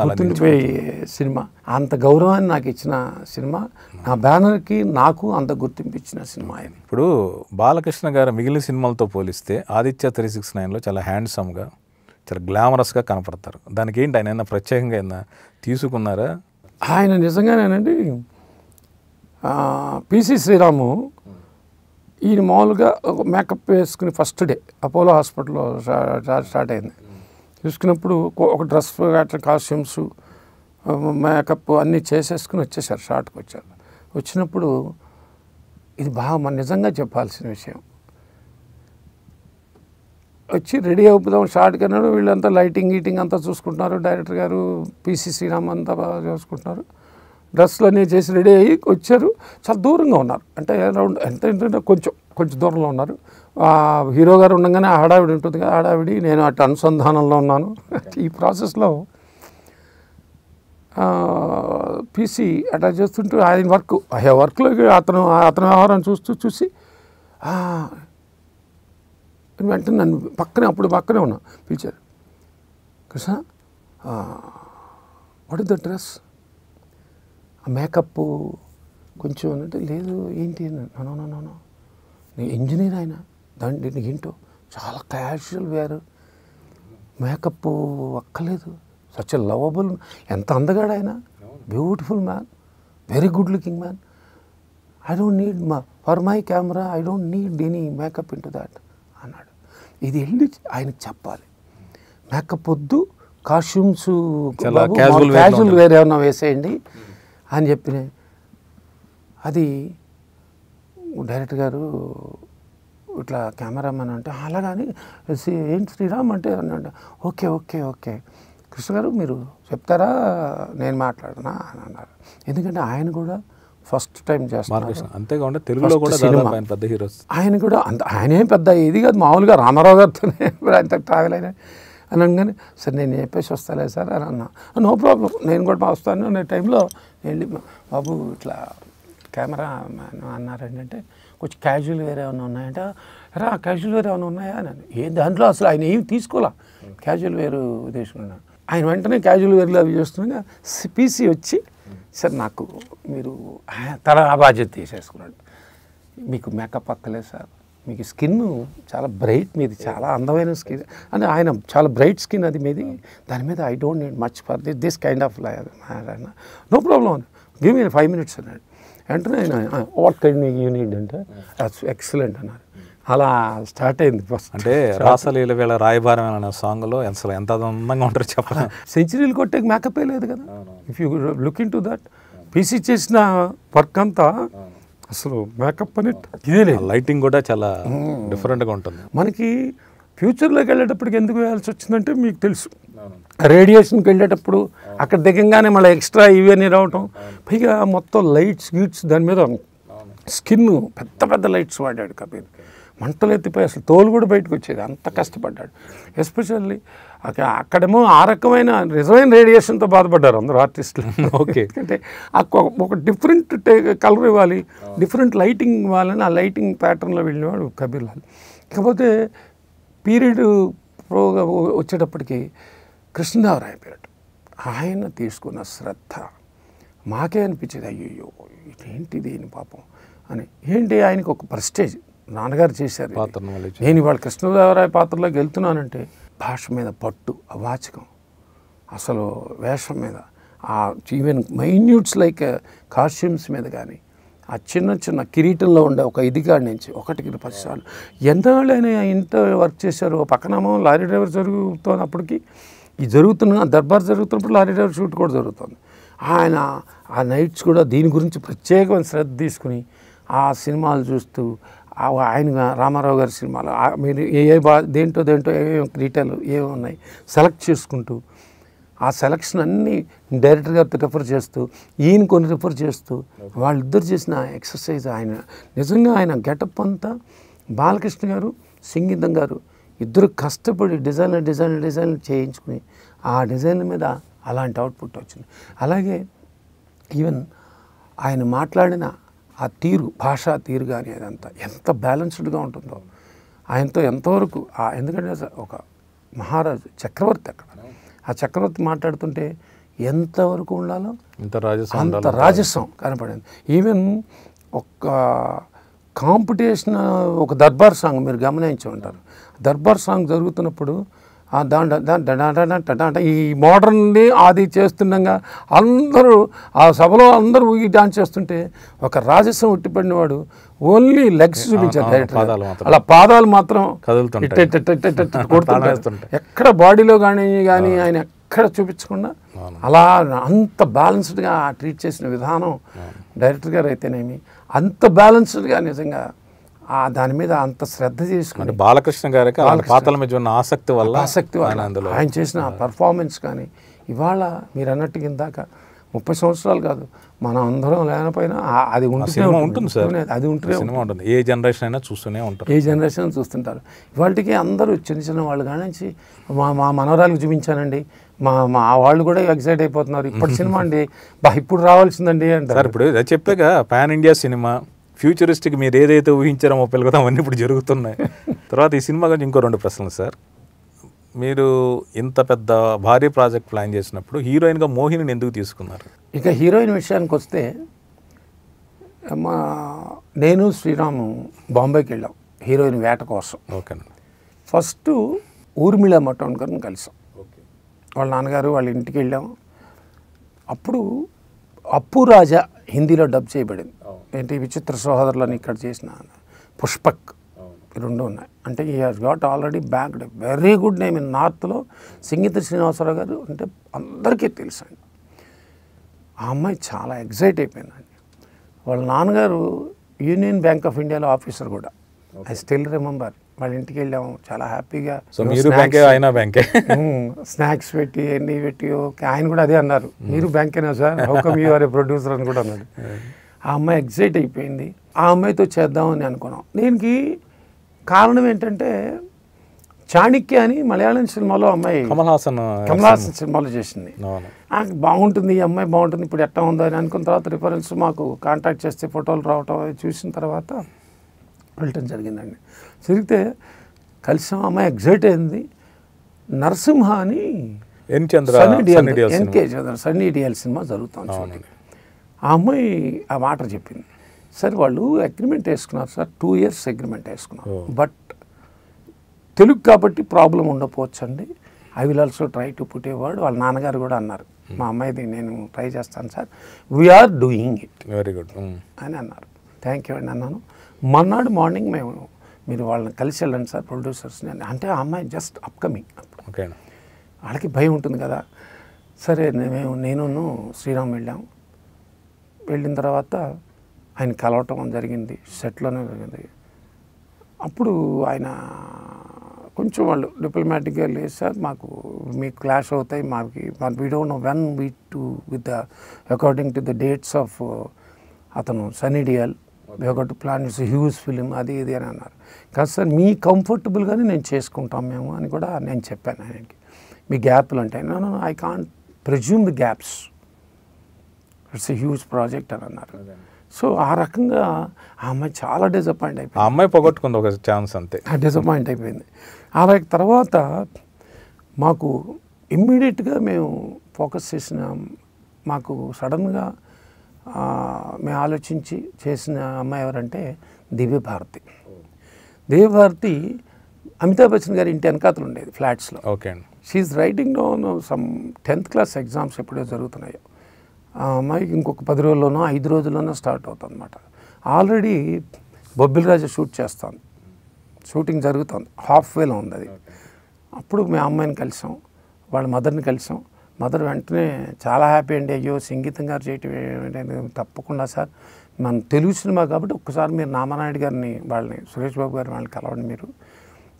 సినిమా అంత గౌరవాన్ని నాకు ఇచ్చిన సినిమా నా బ్యానర్కి నాకు అంత గుర్తింపు ఇచ్చిన సినిమా ఇప్పుడు బాలకృష్ణ గారు మిగిలిన సినిమాలతో పోలిస్తే ఆదిత్య త్రీ సిక్స్ నైన్లో చాలా హ్యాండ్సమ్గా చాలా గ్లామరస్గా కనపడతారు దానికి ఏంటి ఆయన ఏమైనా ప్రత్యేకంగా ఏమైనా తీసుకున్నారా ఆయన నిజంగానేనండి పిసి శ్రీరాము ఈయన మామూలుగా ఒక మేకప్ వేసుకుని ఫస్ట్ డే అపోలో హాస్పిటల్లో స్టార్ట్ అయింది చూసుకున్నప్పుడు ఒక డ్రెస్ అట్లా కాస్ట్యూమ్స్ మేకప్ అన్నీ చేసేసుకుని వచ్చేసారు షార్ట్కి వచ్చారు వచ్చినప్పుడు ఇది బాగా మన నిజంగా చెప్పాల్సిన విషయం వచ్చి రెడీ అవుతాం షార్ట్కి అన్నాడు వీళ్ళంతా లైటింగ్ గీటింగ్ అంతా చూసుకుంటున్నారు డైరెక్టర్ గారు పీసీ శ్రీరామ్ అంతా బాగా చూసుకుంటున్నారు అనేవి చేసి రెడీ అయ్యి వచ్చారు చాలా దూరంగా ఉన్నారు అంటే అరౌండ్ ఎంత ఏంటంటే కొంచెం కొంచెం దూరంలో ఉన్నారు హీరో గారు ఉండగానే ఆడావిడి ఉంటుంది కదా ఆడావిడి నేను అటు అనుసంధానంలో ఉన్నాను ఈ ప్రాసెస్లో పీసీ అటాచ్ చేస్తుంటూ ఆయన వర్క్ ఆయా వర్క్లో అతను అతని వ్యవహారం చూస్తూ చూసి వెంటనే నన్ను పక్కనే అప్పుడు పక్కనే ఉన్నా పిలిచారు Krishna what is the dress makeup కొంచెం అంటే లేదు ఏంటి నో నో నో నేను ఇంజనీర్ ఆయన దాని ఏంటో చాలా క్యాషువల్ వేరు మేకప్ అక్కలేదు సచ్ లవబుల్ ఎంత అందగాడు ఆయన beautiful man very good looking man I don't need more for my camera I don't need any makeup into that అన్నాడు ఇది వెళ్ళి ఆయనకు చెప్పాలి మేకప్ వద్దు కాస్ట్యూమ్స్ క్యాజువల్ వేర్ ఏమన్నా వేసేయండి అని చెప్పిన అది డైరెక్టర్ గారు ఇట్లా కెమెరామెన్ అంటే అలాగని ఏంటి శ్రీరామ్ అంటే అన్నాడు ఓకే ఓకే ఓకే కృష్ణ గారు మీరు చెప్తారా నేను మాట్లాడనా అని అన్నారు ఎందుకంటే ఆయన కూడా ఫస్ట్ టైం చేస్తున్నారు తెలుగులో కూడా సినిమా పెద్ద హీరోస్ ఆయన కూడా అంత ఆయనేం పెద్ద ఇది కాదు మామూలుగా రామారావు గారితోనే అంత ట్రావెల్ అయినా అనగానే సరే నేను చెప్పేసి వస్తాలే సార్ అని అన్నా నో ప్రాబ్లం నేను కూడా వస్తాను అనే టైంలో వెళ్ళి బాబు ఇట్లా కెమెరా మ్యాన్ అన్నారు ఏంటంటే కొంచెం క్యాజువల్ వేరే ఏమైనా ఉన్నాయంటే రా క్యాజువల్ వేరే ఏమైనా ఉన్నాయా అని ఏ దాంట్లో అసలు ఆయన ఏం తీసుకోలే క్యాజువల్ వేరు తీసుకున్నాను ఆయన వెంటనే క్యాజువల్ వేర్లో అవి చూస్తున్నాగా పీసీ వచ్చి సార్ నాకు మీరు తల బాధ్యత తీసేసుకున్నాడు మీకు మేకప్ అక్కలే సార్ మీకు స్కిన్ చాలా బ్రైట్ మీది చాలా అందమైన స్కిన్ అని ఆయన చాలా బ్రైట్ స్కిన్ అది మీది దాని మీద I don't need much for this this kind of ఆయన no problem give me five minutes అన్నాడు వెంటనే ఆయన వాట్ కైండ్ యూ నీడ్ అంటే దట్స్ ఎక్సలెంట్ అన్నారు అలా స్టార్ట్ అయింది ఫస్ట్ అంటే రాసలీల వేళ రాయబారం అనే సాంగ్లో అసలు ఎంత అందంగా ఉంటారు చెప్పాలి సెంచరీలు కొట్టే మేకప్ లేదు కదా if you look into that PC చేసిన వర్క్ అంతా అసలు మేకప్ అని ఇదే లేదు లైటింగ్ కూడా చాలా డిఫరెంట్గా ఉంటుంది మనకి ఫ్యూచర్లోకి వెళ్ళేటప్పటికి ఎందుకు వేయాల్సి వచ్చిందంటే మీకు తెలుసు రేడియేషన్కి వెళ్ళేటప్పుడు అక్కడ దిగంగానే మళ్ళీ ఎక్స్ట్రా ఇవన్నీ రావటం పైగా మొత్తం లైట్స్ గీట్స్ దాని మీద స్కిన్ పెద్ద పెద్ద లైట్స్ వాడాడు కబీర్ మంటలు ఎత్తిపోయి అసలు తోలు కూడా బయటకు వచ్చేది అంత కష్టపడ్డాడు ఎస్పెషల్లీ అక్కడ అక్కడేమో ఆ రకమైన నిజమైన రేడియేషన్తో బాధపడ్డారు అందరు ఆర్టిస్టులు ఓకే ఎందుకంటే ఒక డిఫరెంట్ కలర్ ఇవ్వాలి డిఫరెంట్ లైటింగ్ ఇవ్వాలని ఆ లైటింగ్ ప్యాటర్న్లో వెళ్ళినవాడు కబీర్లాల్ ఇకపోతే పీరియడ్ ప్రోగా వచ్చేటప్పటికి కృష్ణదేవరాయ పీరియడ్ ఆయన తీసుకున్న శ్రద్ధ మాకే అనిపించేది అయ్యో దీని పాపం అని ఏంటి ఆయనకు ఒక ప్రస్టేజ్ నాన్నగారు చేశారు పాత్ర నేను ఇవాళ కృష్ణదేవరాయ పాత్రలోకి వెళ్తున్నానంటే భాష మీద పట్టు ఆ వాచకం అసలు వేషం మీద ఆ ఈవెన్ మైన్యూట్స్ లైక్ కాస్ట్యూమ్స్ మీద కానీ ఆ చిన్న చిన్న కిరీటంలో ఉండే ఒక ఇదిగాడి నుంచి ఒకటికి పది సార్లు ఎన్నాళ్ళైనా ఇంత వర్క్ చేశారు పక్కనేమో లారీ డ్రైవర్ జరుగుతున్నప్పటికి ఈ జరుగుతున్న దర్బార్ జరుగుతున్నప్పుడు లారీ డ్రైవర్ షూట్ కూడా జరుగుతుంది ఆయన ఆ నైట్స్ కూడా దీని గురించి ప్రత్యేకమైన శ్రద్ధ తీసుకుని ఆ సినిమాలు చూస్తూ ఆయన రామారావు గారి సినిమాలు మీరు ఏ ఏ బా దేంటో దేంటో ఏమేమి క్రీటలు ఏమేమి ఉన్నాయి సెలెక్ట్ చేసుకుంటూ ఆ సెలక్షన్ అన్నీ డైరెక్టర్ గారితో రిఫర్ చేస్తూ ఈయన కొన్ని రిఫర్ చేస్తూ వాళ్ళిద్దరు చేసిన ఎక్సర్సైజ్ ఆయన నిజంగా ఆయన గెటప్ అంతా బాలకృష్ణ గారు సింగితం గారు ఇద్దరు కష్టపడి డిజైన్లు డిజైన్ డిజైన్లు చేయించుకుని ఆ డిజైన్ల మీద అలాంటి అవుట్పుట్ వచ్చింది అలాగే ఈవెన్ ఆయన మాట్లాడిన ఆ తీరు భాషా తీరు కానీ అదంతా ఎంత బ్యాలెన్స్డ్గా ఉంటుందో ఆయనతో ఎంతవరకు ఆ ఎందుకంటే ఒక మహారాజు చక్రవర్తి అక్కడ ఆ చక్రవర్తి మాట్లాడుతుంటే ఎంతవరకు ఉండాలో అంత రాజస్వం కనపడింది ఈవెన్ ఒక కాంపిటీషన్ ఒక దర్బార్ సాంగ్ మీరు గమనించి ఉంటారు దర్బార్ సాంగ్ జరుగుతున్నప్పుడు ఈ మోడర్న్ని అది చేస్తుండగా అందరూ ఆ సభలో అందరూ ఊగి డాన్స్ చేస్తుంటే ఒక రాజస్వం ఉట్టిపడిన వాడు ఓన్లీ లెగ్స్ చూపించారు డైరెక్టర్ అలా పాదాలు మాత్రం <laughs> ఎక్కడ బాడీలో కానీ కానీ ఆయన ఎక్కడ చూపించకుండా అలా అంత బ్యాలెన్స్డ్గా ట్రీట్ చేసిన విధానం డైరెక్టర్ గారు అయితేనేమి అంత బ్యాలెన్స్డ్గా నిజంగా ఆ దాని మీద అంత శ్రద్ధ తీసుకుని బాలకృష్ణ గారికి పాత్రల మీద ఉన్న ఆసక్తి వల్ల ఆసక్తి వల్ల అందులో ఆయన చేసిన పర్ఫార్మెన్స్ కానీ ఇవాళ మీరు అన్నట్టు ఇందాక ముప్పై సంవత్సరాలు కాదు మనం అందరం లేకపోయినా అది సినిమా ఉంటుంది సార్ అది సినిమా ఉంటుంది ఏ జనరేషన్ అయినా చూస్తూనే ఉంటారు ఏ జనరేషన్ చూస్తుంటారు ఇవాళకి అందరూ చిన్న చిన్న వాళ్ళు కానించి మా మా మనవరాలకు చూపించానండి మా మా వాళ్ళు కూడా ఎక్సైట్ అయిపోతున్నారు ఇప్పుడు <laughs> సినిమా అండి బా ఇప్పుడు రావాల్సిందండి అంటారు ఇప్పుడు చెప్పాక పాన్ ఇండియా సినిమా ఫ్యూచరిస్టిక్ మీరు ఏదైతే ఊహించారో పిలుగుతాం అన్నీ ఇప్పుడు జరుగుతున్నాయి తర్వాత ఈ సినిమా గురించి ఇంకో రెండు ప్రశ్నలు సార్ మీరు ఇంత పెద్ద భారీ ప్రాజెక్ట్ ప్లాన్ చేసినప్పుడు హీరోయిన్గా మోహిని ఎందుకు తీసుకున్నారు ఇక హీరోయిన్ విషయానికి వస్తే మా నేను శ్రీరాము బాంబేకి వెళ్ళాం హీరోయిన్ వేట కోసం ఓకేనండి ఫస్ట్ ఊర్మిళ మటోన్ గారిని కలిసాం వాళ్ళ నాన్నగారు వాళ్ళ ఇంటికి వెళ్ళాం అప్పుడు అప్పు రాజా హిందీలో డబ్ చేయబడింది ఏంటి విచిత్ర సోదరులని ఇక్కడ చేసిన పుష్పక్ రెండు ఉన్నాయి అంటే ఈ has got already backed very good name in నార్త్లో సింగిత శ్రీనివాసరావు గారు అంటే అందరికీ తెలుసు అండి ఆ అమ్మాయి చాలా ఎగ్జైట్ అయిపోయిందండి వాళ్ళ నాన్నగారు యూనియన్ బ్యాంక్ ఆఫ్ ఇండియాలో ఆఫీసర్ కూడా ఐ స్టిల్ రిమెంబర్ వాళ్ళ ఇంటికి వెళ్ళాము చాలా హ్యాపీగా ఆయన బ్యాంకే స్నాక్స్ పెట్టి ఎన్ని పెట్టి ఆయన కూడా అదే అన్నారు మీరు బ్యాంకేనా సార్ ఒక మీ వారి ప్రొడ్యూసర్ అని కూడా అన్నాడు ఆ అమ్మాయి ఎగ్జైట్ అయిపోయింది ఆ అమ్మాయితో చేద్దామని అనుకున్నాం దీనికి కారణం ఏంటంటే చాణిక్య అని మలయాళం సినిమాలో అమ్మాయి కమల్ హాసన్ కమల్ హాసన్ సినిమాలో చేసింది బాగుంటుంది ఈ అమ్మాయి బాగుంటుంది ఇప్పుడు ఎట్టా ఉందో అని అనుకున్న తర్వాత రిఫరెన్స్ మాకు కాంటాక్ట్ చేస్తే ఫోటోలు రావటం చూసిన తర్వాత వెళ్ళటం జరిగిందండి జరిగితే కలిసి అమ్మాయి ఎగ్జైట్ అయింది నరసింహ అని ఎన్కే చంద్ర సన్నీ డిఎల్ సినిమా జరుగుతాను ఆ అమ్మాయి ఆ మాట చెప్పింది సార్ వాళ్ళు అగ్రిమెంట్ వేసుకున్నారు సార్ టూ ఇయర్స్ అగ్రిమెంట్ వేసుకున్నారు బట్ తెలుగు కాబట్టి ప్రాబ్లం ఉండకపోవచ్చు అండి I will also try to put a word వాళ్ళ నాన్నగారు కూడా అన్నారు మా అమ్మాయిది నేను ట్రై చేస్తాను sir we're doing it very good అని అన్నారు థ్యాంక్ యూ అండి అన్నాను మర్నాడు మార్నింగ్ మేము మీరు వాళ్ళని కలిసి వెళ్ళండి సార్ ప్రొడ్యూసర్స్ని అని అంటే ఆ అమ్మాయి జస్ట్ అప్కమింగ్ ఓకే వాళ్ళకి భయం ఉంటుంది కదా సరే మేము నేను శ్రీరామ్ వెళ్ళాం వెళ్ళిన తర్వాత ఆయన కలవటం జరిగింది సెట్లోనే జరిగింది అప్పుడు ఆయన కొంచెం వాళ్ళు డిప్లొమాటిక్గా లేదు సార్ మాకు మీకు క్లాష్ అవుతాయి మాకు మరి we don't know when we to with the according to the dates of అతను Sunny Deol we plan it's huge film అది ఇది అని అన్నారు కాదు సార్ మీ కంఫర్టబుల్గానే నేను చేసుకుంటాం మేము అని కూడా నేను చెప్పాను ఆయనకి మీ గ్యాప్లు అంటే I can't presume the gaps it's a huge project అని అన్నారు సో ఆ రకంగా ఆ అమ్మాయి చాలా డిసప్పాయింట్ అయిపోయింది ఆ అమ్మాయి పొగట్టుకుంది ఒక ఛాన్స్ అంతే డిసప్పాయింట్ అయిపోయింది ఆ తర్వాత మాకు ఇమ్మీడియట్గా మేము ఫోకస్ చేసిన మాకు సడన్గా మేము ఆలోచించి చేసిన అమ్మాయి ఎవరంటే దివ్యభారతి దివ్యభారతి అమితాబ్ బచ్చన్ గారి ఇంటి వెనకాతలు ఉండేది ఫ్లాట్స్లో ఓకే అండి she is writing down some tenth class exams ఎప్పుడో జరుగుతున్నాయో ఆ అమ్మాయికి ఇంకొక పది రోజుల్లోనో ఐదు రోజుల్లోనో స్టార్ట్ అవుతుంది అనమాట ఆల్రెడీ బొబ్బిల్ రాజు షూట్ చేస్తాను షూటింగ్ జరుగుతుంది హాఫ్ వేలో ఉంది అది అప్పుడు మేము అమ్మాయిని కలిసాం వాళ్ళ మదర్ని కలిసాం మదర్ వెంటనే చాలా హ్యాపీ అండి అయ్యో సంగీతం గారు చేయటం తప్పకుండా సార్ మన తెలుగు సినిమా కాబట్టి ఒక్కసారి మీరు నామానాయుడు గారిని వాళ్ళని సురేష్ బాబు గారిని వాళ్ళని కలవండి మీరు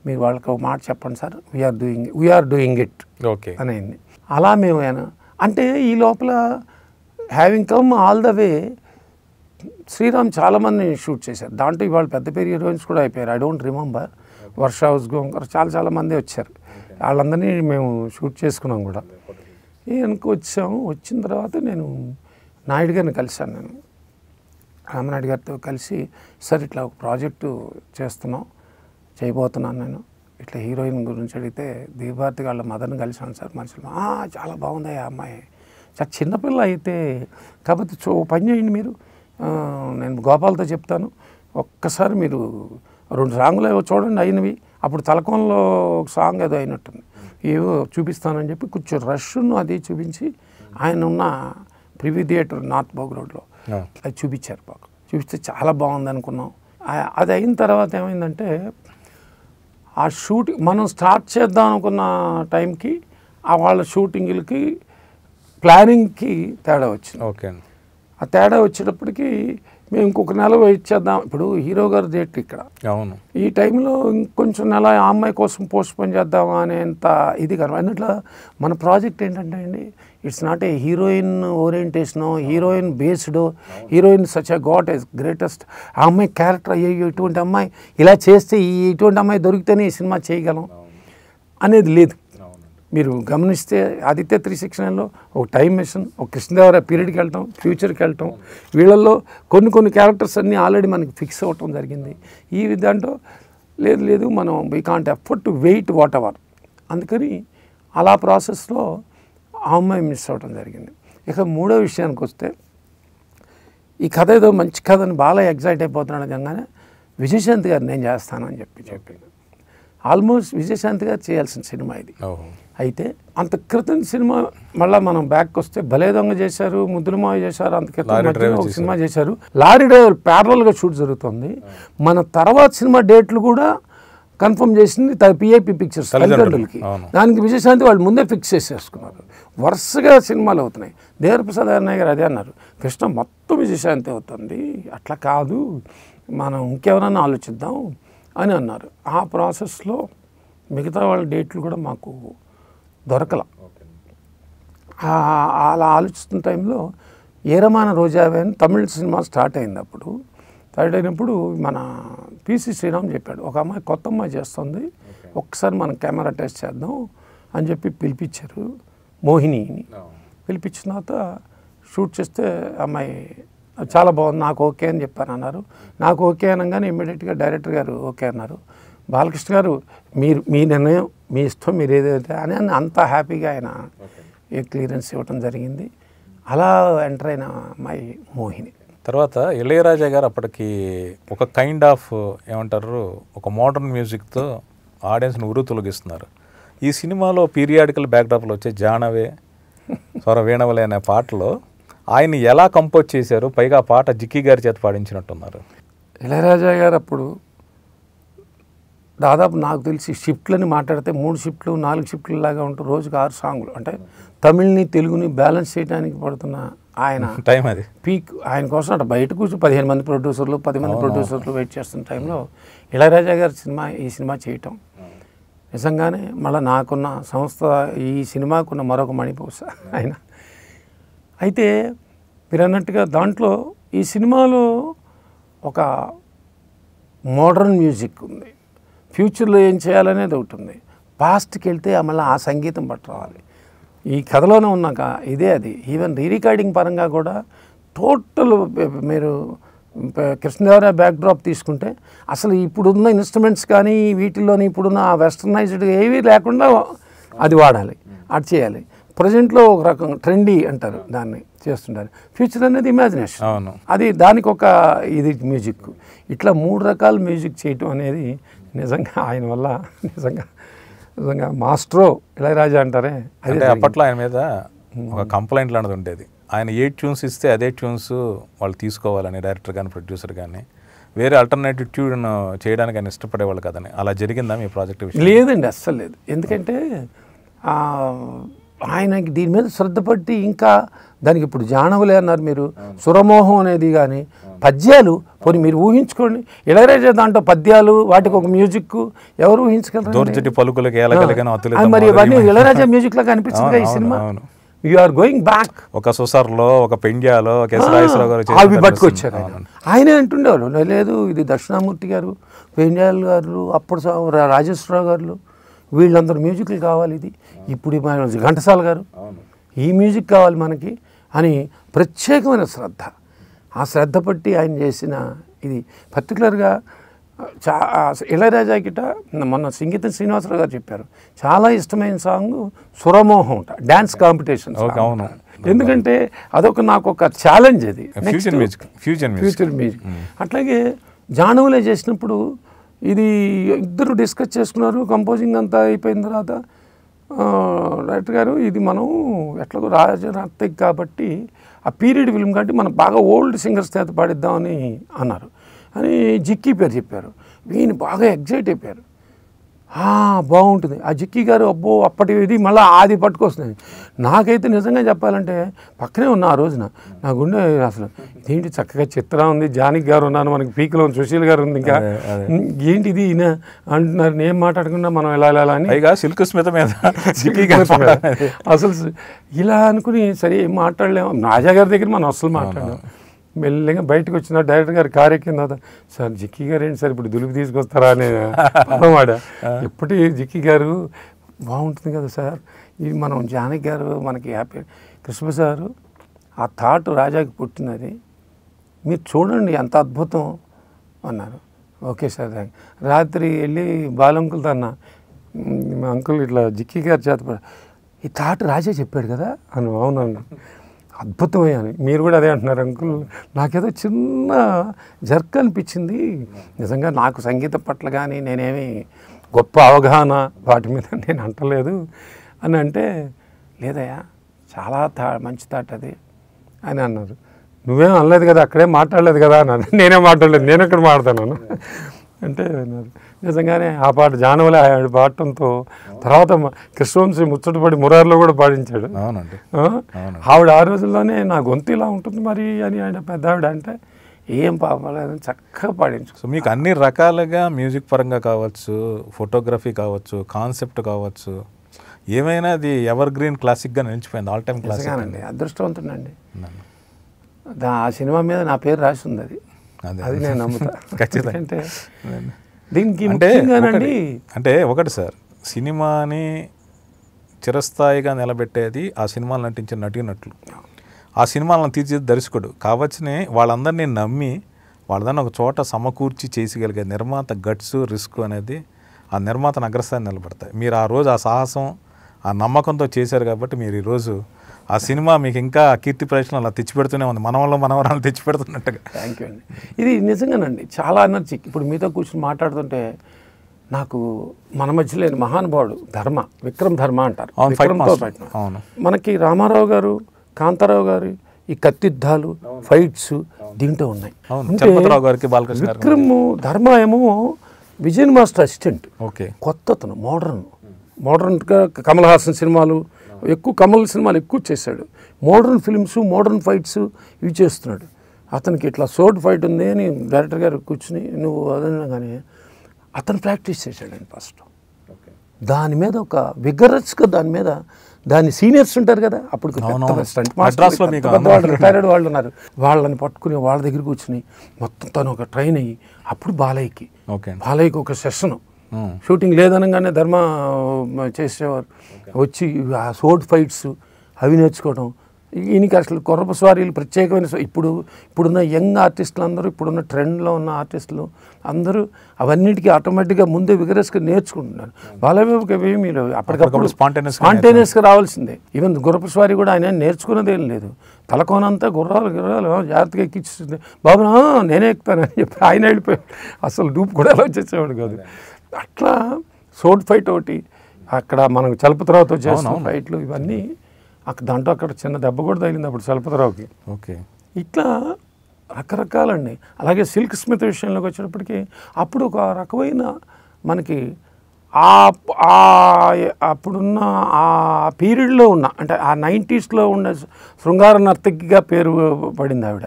మీరు వాళ్ళకి ఒక మాట చెప్పండి sir we're doing we're doing it okay అనేది అలా మేము అంటే ఈ లోపల having come all the way Sriram చాలామంది షూట్ చేశారు దాంట్లో ఇవాళ పెద్ద పేరు హీరోయిన్స్ కూడా అయిపోయారు I don't remember Varsha Usgaonkar చాలా చాలా మంది వచ్చారు వాళ్ళందరినీ మేము షూట్ చేసుకున్నాం కూడా ఈయనకు వచ్చాము వచ్చిన తర్వాత నేను నాయుడు గారిని కలిశాను నేను రామనాయుడు గారితో కలిసి సార్ ఇట్లా ఒక ప్రాజెక్టు చేస్తున్నాం చేయబోతున్నాను నేను ఇట్లా హీరోయిన్ గురించి అడిగితే దీపార్తి వాళ్ళ మదర్ని కలిశాను సార్ మనుషులు చాలా బాగుంది ఆ అమ్మాయి చాలా చిన్నపిల్ల అయితే కాబట్టి చూ పని చేయండి మీరు నేను గోపాల్తో చెప్తాను ఒక్కసారి మీరు రెండు సాంగులు చూడండి అయినవి అప్పుడు తలకోనలో ఒక సాంగ్ ఏదో అయినట్టుంది ఏవో చూపిస్తానని చెప్పి కొంచెం రష్ను అది చూపించి ఆయన ఉన్న ప్రివ్యూ థియేటర్ నార్త్ బాగ్ రోడ్లో అది చూపించారు బాగు చూపిస్తే చాలా బాగుంది అనుకున్నాం అది అయిన తర్వాత ఏమైందంటే ఆ షూటింగ్ మనం స్టార్ట్ చేద్దాం అనుకున్న టైంకి ఆ వాళ్ళ షూటింగ్లకి ప్లానింగ్కి తేడా వచ్చింది ఓకే ఆ తేడా వచ్చేటప్పటికి మేము ఇంకొక నెల ఇచ్చేద్దాం ఇప్పుడు హీరో గారు డేట్ ఇక్కడ అవును ఈ టైంలో ఇంకొంచెం నెల ఆ అమ్మాయి కోసం పోస్ట్ పోన్ చేద్దామా అనేంత ఇది కారణం అందుట్లో మన ప్రాజెక్ట్ ఏంటంటే అండి it's not a heroine orientation heroine based heroine such a goddess greatest ఆ అమ్మాయి క్యారెక్టర్ అయ్యో ఇటువంటి అమ్మాయి ఇలా చేస్తే ఇటువంటి అమ్మాయి దొరికితేనే ఈ సినిమా చేయగలం అనేది లేదు మీరు గమనిస్తే ఆదిత్య త్రీ సిక్స్ ఒక టైం మిషన్ ఒక కృష్ణదేవరాయ పీరియడ్కి వెళ్ళటం ఫ్యూచర్కి వెళ్ళటం వీళ్ళల్లో కొన్ని కొన్ని క్యారెక్టర్స్ అన్నీ ఆల్రెడీ మనకి ఫిక్స్ అవ్వటం జరిగింది ఈ విధంగా లేదు లేదు మనం we can't afford to wait whatever అందుకని అలా ప్రాసెస్లో ఆ అమ్మాయి మిస్ అవ్వటం జరిగింది ఇక మూడో విషయానికి వస్తే ఈ కథ ఏదో మంచి కథ అని బాగా ఎగ్జైట్ అయిపోతున్నాడు కాగానే విజయశాంతి గారు నేను చేస్తానని చెప్పి చెప్పింది ఆల్మోస్ట్ విజయశాంతి గారు చేయాల్సిన సినిమా ఇది అయితే అంత క్రితం సినిమా మళ్ళీ మనం బ్యాక్ వస్తే భలే దొంగ చేశారు ముద్దులమావ చేశారు అంత క్రితం సినిమా చేశారు లారీ డ్రైవర్ ప్యారల్గా షూట్ జరుగుతుంది మన తర్వాత సినిమా డేట్లు కూడా కన్ఫర్మ్ చేసింది పిఐపి పిక్చర్స్ తల్లిదండ్రులకి దానికి విజయశాంతి వాళ్ళు ముందే ఫిక్స్ చేసేసుకున్నారు వరుసగా సినిమాలు అవుతున్నాయి దేవరప్రసాద్ అన్నయ్య గారు అదే అన్నారు కృష్ణ మొత్తం విజయశాంతి అవుతుంది అట్లా కాదు మనం ఇంకెవరన్నా ఆలోచిద్దాం అని అన్నారు ఆ ప్రాసెస్లో మిగతా వాళ్ళ డేట్లు కూడా మాకు దొరకల అలా ఆలోచిస్తున్న టైంలో ఏరమాన రోజావే అని తమిళ సినిమా స్టార్ట్ అయింది అప్పుడు స్టార్ట్ అయినప్పుడు మన పిసి శ్రీరామ్ చెప్పాడు ఒక అమ్మాయి కొత్త అమ్మాయి చేస్తుంది ఒకసారి మనం కెమెరా టెస్ట్ చేద్దాం అని చెప్పి పిలిపించారు మోహిని పిలిపించిన తర్వాత షూట్ చేస్తే అమ్మాయి చాలా బాగుంది నాకు ఓకే అని చెప్పాను అన్నారు నాకు ఓకే అనగానే ఇమ్మీడియట్గా డైరెక్టర్ గారు ఓకే అన్నారు బాలకృష్ణ గారు మీరు మీ నిర్ణయం మీ ఇష్టం మీరు ఏదైతే అని అంత హ్యాపీగా ఆయన క్లియరెన్స్ ఇవ్వటం జరిగింది అలా ఎంటర్ అయిన మై మోహిని తర్వాత ఇళయరాజా గారు అప్పటికి ఒక కైండ్ ఆఫ్ ఏమంటారు ఒక మోడర్న్ మ్యూజిక్తో ఆడియన్స్ని ఉరు తొలగిస్తున్నారు ఈ సినిమాలో పీరియాడికల్ బ్యాక్డ్రాప్లో వచ్చే జానవే స్వర వీణవలే అనే పాటలో ఆయన ఎలా కంపోజ్ చేశారు పైగా పాట జిక్కి గారి చేత పాడించినట్టున్నారు ఇళయరాజా గారు అప్పుడు దాదాపు నాకు తెలిసి షిఫ్ట్లని మాట్లాడితే మూడు షిఫ్ట్లు నాలుగు షిఫ్ట్లు లాగా ఉంటూ రోజుకు ఆరు సాంగ్లు అంటే తమిళ్ని తెలుగుని బ్యాలెన్స్ చేయడానికి పడుతున్న ఆయన <laughs> టైం అది పీక్ ఆయన కోసం అటు బయట కూర్చు పదిహేను మంది ప్రొడ్యూసర్లు పది మంది ప్రొడ్యూసర్లు వెయిట్ చేస్తున్న టైంలో ఇళయరాజా గారి సినిమా ఈ సినిమా చేయటం నిజంగానే మళ్ళీ నాకున్న సంస్థ ఈ సినిమాకున్న మరొక మణిపూస <laughs> ఆయన అయితే మీరు అన్నట్టుగా దాంట్లో ఈ సినిమాలో ఒక మోడర్న్ మ్యూజిక్ ఉంది ఫ్యూచర్లో ఏం చేయాలనేది ఒకటి ఉంది పాస్ట్కి వెళ్తే మళ్ళీ ఆ సంగీతం పట్టుకోవాలి ఈ కథలోనే ఉన్నాక ఇదే అది ఈవెన్ రీ రికార్డింగ్ పరంగా కూడా టోటల్ మీరు కృష్ణదేవరాయ బ్యాక్డ్రాప్ తీసుకుంటే అసలు ఇప్పుడున్న ఇన్స్ట్రుమెంట్స్ కానీ వీటిల్లోని ఇప్పుడున్న వెస్టర్నైజ్డ్ ఏవి లేకుండా అది వాడాలి అది చేయాలి ప్రజెంట్లో ఒక రకం ట్రెండీ అంటారు దాన్ని చేస్తుంటారు ఫ్యూచర్ అనేది ఇమాజినేషన్ అవును అది దానికి ఒక ఇది మ్యూజిక్ ఇట్లా మూడు రకాల మ్యూజిక్ చేయటం అనేది నిజంగా ఆయన వల్ల నిజంగా నిజంగా మాస్ట్రో ఇళయరాజా అంటారే అదే అప్పట్లో ఆయన మీద ఒక కంప్లైంట్ లాంటిది ఉండేది ఆయన ఏ ట్యూన్స్ ఇస్తే అదే ట్యూన్స్ వాళ్ళు తీసుకోవాలని డైరెక్టర్ కానీ ప్రొడ్యూసర్ కానీ వేరే ఆల్టర్నేటివ్ ట్యూన్ చేయడానికి ఆయన ఇష్టపడేవాళ్ళు కదని అలా జరిగిందా మీ ప్రాజెక్ట్ లేదండి అస్సలు లేదు ఎందుకంటే ఆయనకి దీని మీద శ్రద్ధ పట్టి ఇంకా దానికి ఇప్పుడు జానవులే అన్నారు మీరు సురమోహం అనేది కానీ పద్యాలు పోనీ మీరు ఊహించుకోండి ఇళరాజా దాంట్లో పద్యాలు వాటికి ఒక మ్యూజిక్ ఎవరు ఊహించగలరు మరి ఇవన్నీ ఇళరాజా మ్యూజిక్ లాగా అనిపిస్తుంది ఈ సినిమా యు ఆర్ గోయింగ్ బ్యాక్ ఒక సుసార్లో ఒక పెండ్యాలో అవి పట్టుకొచ్చారు ఆయనే అంటుండేవాళ్ళు లేదు ఇది దక్షిణామూర్తి గారు పెండ్యాల గారు అప్పుడు రాజేశ్వరరావు గారు వీళ్ళందరూ మ్యూజిక్లు కావాలి ఇది ఇప్పుడు ఘంటసాల గారు ఈ మ్యూజిక్ కావాలి మనకి అని ప్రత్యేకమైన శ్రద్ధ ఆ శ్రద్ధ పట్టి ఆయన చేసిన ఇది పర్టికులర్గా చా ఇళయరాజా గిట మొన్న సంగీత శ్రీనివాసరావు గారు చెప్పారు చాలా ఇష్టమైన సాంగ్ సురమోహం ఉంట డ్యాన్స్ కాంపిటీషన్ ఎందుకంటే అదొక నాకు ఒక ఛాలెంజ్ అది future music future future music అట్లాగే జానవులే చేసినప్పుడు ఇది ఇద్దరు డిస్కస్ చేసుకున్నారు కంపోజింగ్ అంతా అయిపోయిన తర్వాత డైరెక్టర్ గారు ఇది మనం ఎట్లా రాజనర్తకి కాబట్టి ఆ పీరియడ్ ఫిల్మ్ కాబట్టి మనం బాగా ఓల్డ్ సింగర్స్ చేత పాడిద్దామని అన్నారు అని జిక్కీ పేరు చెప్పారు వీని బాగా ఎగ్జైట్ అయిపోయారు బాగుంటుంది ఆ జిక్కీ గారు అబ్బో అప్పటి ఇది మళ్ళీ ఆది పట్టుకొస్తుంది నాకైతే నిజంగా చెప్పాలంటే పక్కనే ఉన్న ఆ రోజున నా గుండె అసలు ఏంటి చక్కగా చిత్ర ఉంది జానిక్ గారు ఉన్నాను మనకి పీకులో సుశీల్ గారు ఉంది ఇంకా ఏంటి ఇది ఈయన అంటున్నారు నేను మాట్లాడకుండా మనం ఎలా ఇలా అని సిల్క్ స్మిత మీద <laughs> అసలు ఇలా అనుకుని సరే ఏం మాట్లాడలేము నాజా గారి దగ్గర మనం అసలు మాట్లాడలేము మెల్లగా బయటకు వచ్చిన డైరెక్టర్ గారు కారు కింద సార్ జిక్కి గారు ఏంటి సార్ ఇప్పుడు దులుపు తీసుకొస్తారా అనే పదవాడ ఇప్పటి <laughs> జిక్కి గారు బాగుంటుంది కదా సార్ ఇది మనం జానకి గారు మనకి హ్యాపీ కృష్ణ సారు ఆ థాట్ రాజాకి పుట్టినది మీరు చూడండి ఎంత అద్భుతం అన్నారు ఓకే సార్ రాత్రి వెళ్ళి బాలంకులతో అన్న అంకుల్ ఇట్లా జిక్కి గారు చేత ఈ థాట్ రాజా చెప్పాడు కదా అని అవునన్నా అద్భుతమే అని మీరు కూడా అదే అంటున్నారు అంకుల్ నాకేదో చిన్న జర్క్ అనిపించింది నిజంగా నాకు సంగీతం పట్ల కానీ నేనేమి గొప్ప అవగాహన వాటి మీద నేను అంటలేదు అని అంటే లేదయ్యా చాలా తా మంచి తాట అది అని అన్నారు నువ్వేం అనలేదు కదా అక్కడే మాట్లాడలేదు కదా అన్నాను నేనే మాట్లాడలేదు నేను ఎక్కడ మాట్లాడతాను అంటే నిజంగానే ఆ పాట జానవలే ఆయన పాడటంతో తర్వాత కృష్ణవంశీ ముచ్చటపడి మురారిలో కూడా పాడించాడు ఆవిడ ఆ రోజుల్లోనే నా గొంతు ఇలా ఉంటుంది మరి అని ఆయన పెద్ద ఆవిడ అంటే ఏం పాపలేదు చక్కగా పాడించు సో మీకు అన్ని రకాలుగా మ్యూజిక్ పరంగా కావచ్చు ఫోటోగ్రఫీ కావచ్చు కాన్సెప్ట్ కావచ్చు ఏమైనా అది ఎవర్ గ్రీన్ క్లాసిక్గా నిలిచిపోయింది ఆల్ టైమ్ క్లాసిక్ అండి దా ఆ సినిమా మీద నా పేరు రాసి ఉంది అది అది నేను నమ్ముతా <laughs> ఖచ్చితంగా అంటే దీనికి అంటే ఒకటి సార్ సినిమాని చిరస్థాయిగా నిలబెట్టేది ఆ సినిమాలు నటించిన నటినట్లు ఆ సినిమాలను తీర్చిది దర్శకుడు కావచ్చునే వాళ్ళందరినీ నమ్మి వాళ్ళదాన్ని ఒక చోట సమకూర్చి చేసగలిగే నిర్మాత గట్స్ రిస్క్ అనేది ఆ నిర్మాతను అగ్రస్థాయి నిలబడతాయి మీరు ఆ రోజు ఆ సాహసం ఆ నమ్మకంతో చేశారు కాబట్టి మీరు ఈరోజు ఆ సినిమా మీకు ఇంకా కీర్తి ప్రశ్న అలా తెచ్చిపెడుతూనే ఉంది మనవల్లో మనవరాలు తెచ్చిపెడుతున్నట్టుగా థ్యాంక్ యూ అండి ఇది నిజంగానండి చాలా ఎనర్జీ ఇప్పుడు మీతో కూర్చొని మాట్లాడుతుంటే నాకు మన మధ్య లేని మహానుభావుడు ధర్మ విక్రమ్ ధర్మ అంటారు అవును మనకి రామారావు గారు కాంతారావు గారు ఈ కత్తిద్దాలు ఫైట్స్ దీంట్లో ఉన్నాయి విక్రమ్ ధర్మ ఏమో విజయన్ మాస్టర్ అసిస్టెంట్ ఓకే కొత్త అతను మోడర్న్ మోడర్న్గా కమల్ హాసన్ సినిమాలు ఎక్కువ కమల్ సినిమాలు ఎక్కువ చేశాడు మోడర్న్ ఫిల్మ్స్ మోడర్న్ ఫైట్స్ ఇవి చేస్తున్నాడు అతనికి ఇట్లా సోర్డ్ ఫైట్ ఉంది అని డైరెక్టర్ గారు కూర్చుని నువ్వు అదన్నా కానీ అతను ప్రాక్టీస్ చేశాడు అండి ఫస్ట్ దాని మీద ఒక విగరస్గా దాని మీద దాని సీనియర్స్ ఉంటారు కదా అప్పుడు రిటైర్డ్ వాళ్ళు ఉన్నారు వాళ్ళని పట్టుకుని వాళ్ళ దగ్గర కూర్చుని మొత్తం తను ఒక ట్రైన్ అయ్యి అప్పుడు బాలయ్యకి బాలయ్యకి ఒక సెషను షూటింగ్ లేదనగానే ధర్మ చేసేవారు వచ్చి ఆ సోట్ ఫైట్స్ అవి నేర్చుకోవడం ఈయనకి అసలు కొరప స్వారీలు ప్రత్యేకమైన ఇప్పుడు ఇప్పుడున్న యంగ్ ఆర్టిస్టులు అందరూ ఇప్పుడున్న ట్రెండ్లో ఉన్న ఆర్టిస్టులు అందరూ అవన్నిటికీ ఆటోమేటిక్గా ముందే విగరస్గా నేర్చుకుంటున్నారు బాలబాబుకి అవి మీరు అప్పటికప్పుడు స్పాంటేనియస్గా రావాల్సిందే ఈవెన్ గుర్రపు స్వారీ కూడా ఆయన నేర్చుకున్నది ఏం లేదు తలకోనంతా గుర్రాలు గుర్రాలు జాగ్రత్తగా ఎక్కించుతుంది బాబు నేనే ఎక్కుతానని చెప్పి ఆయన వెళ్ళిపోయాడు అసలు డూప్ కూడా అలా వచ్చేసేవాడు కాదు అట్లా సోడ్ ఫైట్ ఒకటి అక్కడ మనకు చలపతరావుతో చేసిన ఫైట్లు ఇవన్నీ అక్కడ దాంట్లో అక్కడ చిన్న దెబ్బ కూడా తగిలింది అప్పుడు చలపతరావుకి ఓకే ఇట్లా రకరకాలండి అలాగే సిల్క్ స్మిత్ విషయంలోకి వచ్చినప్పటికీ అప్పుడు ఒక రకమైన మనకి ఆ అప్పుడున్న ఆ పీరియడ్లో ఉన్న అంటే ఆ నైంటీస్లో ఉన్న శృంగార నర్తకిగా పేరు పడింది ఆవిడ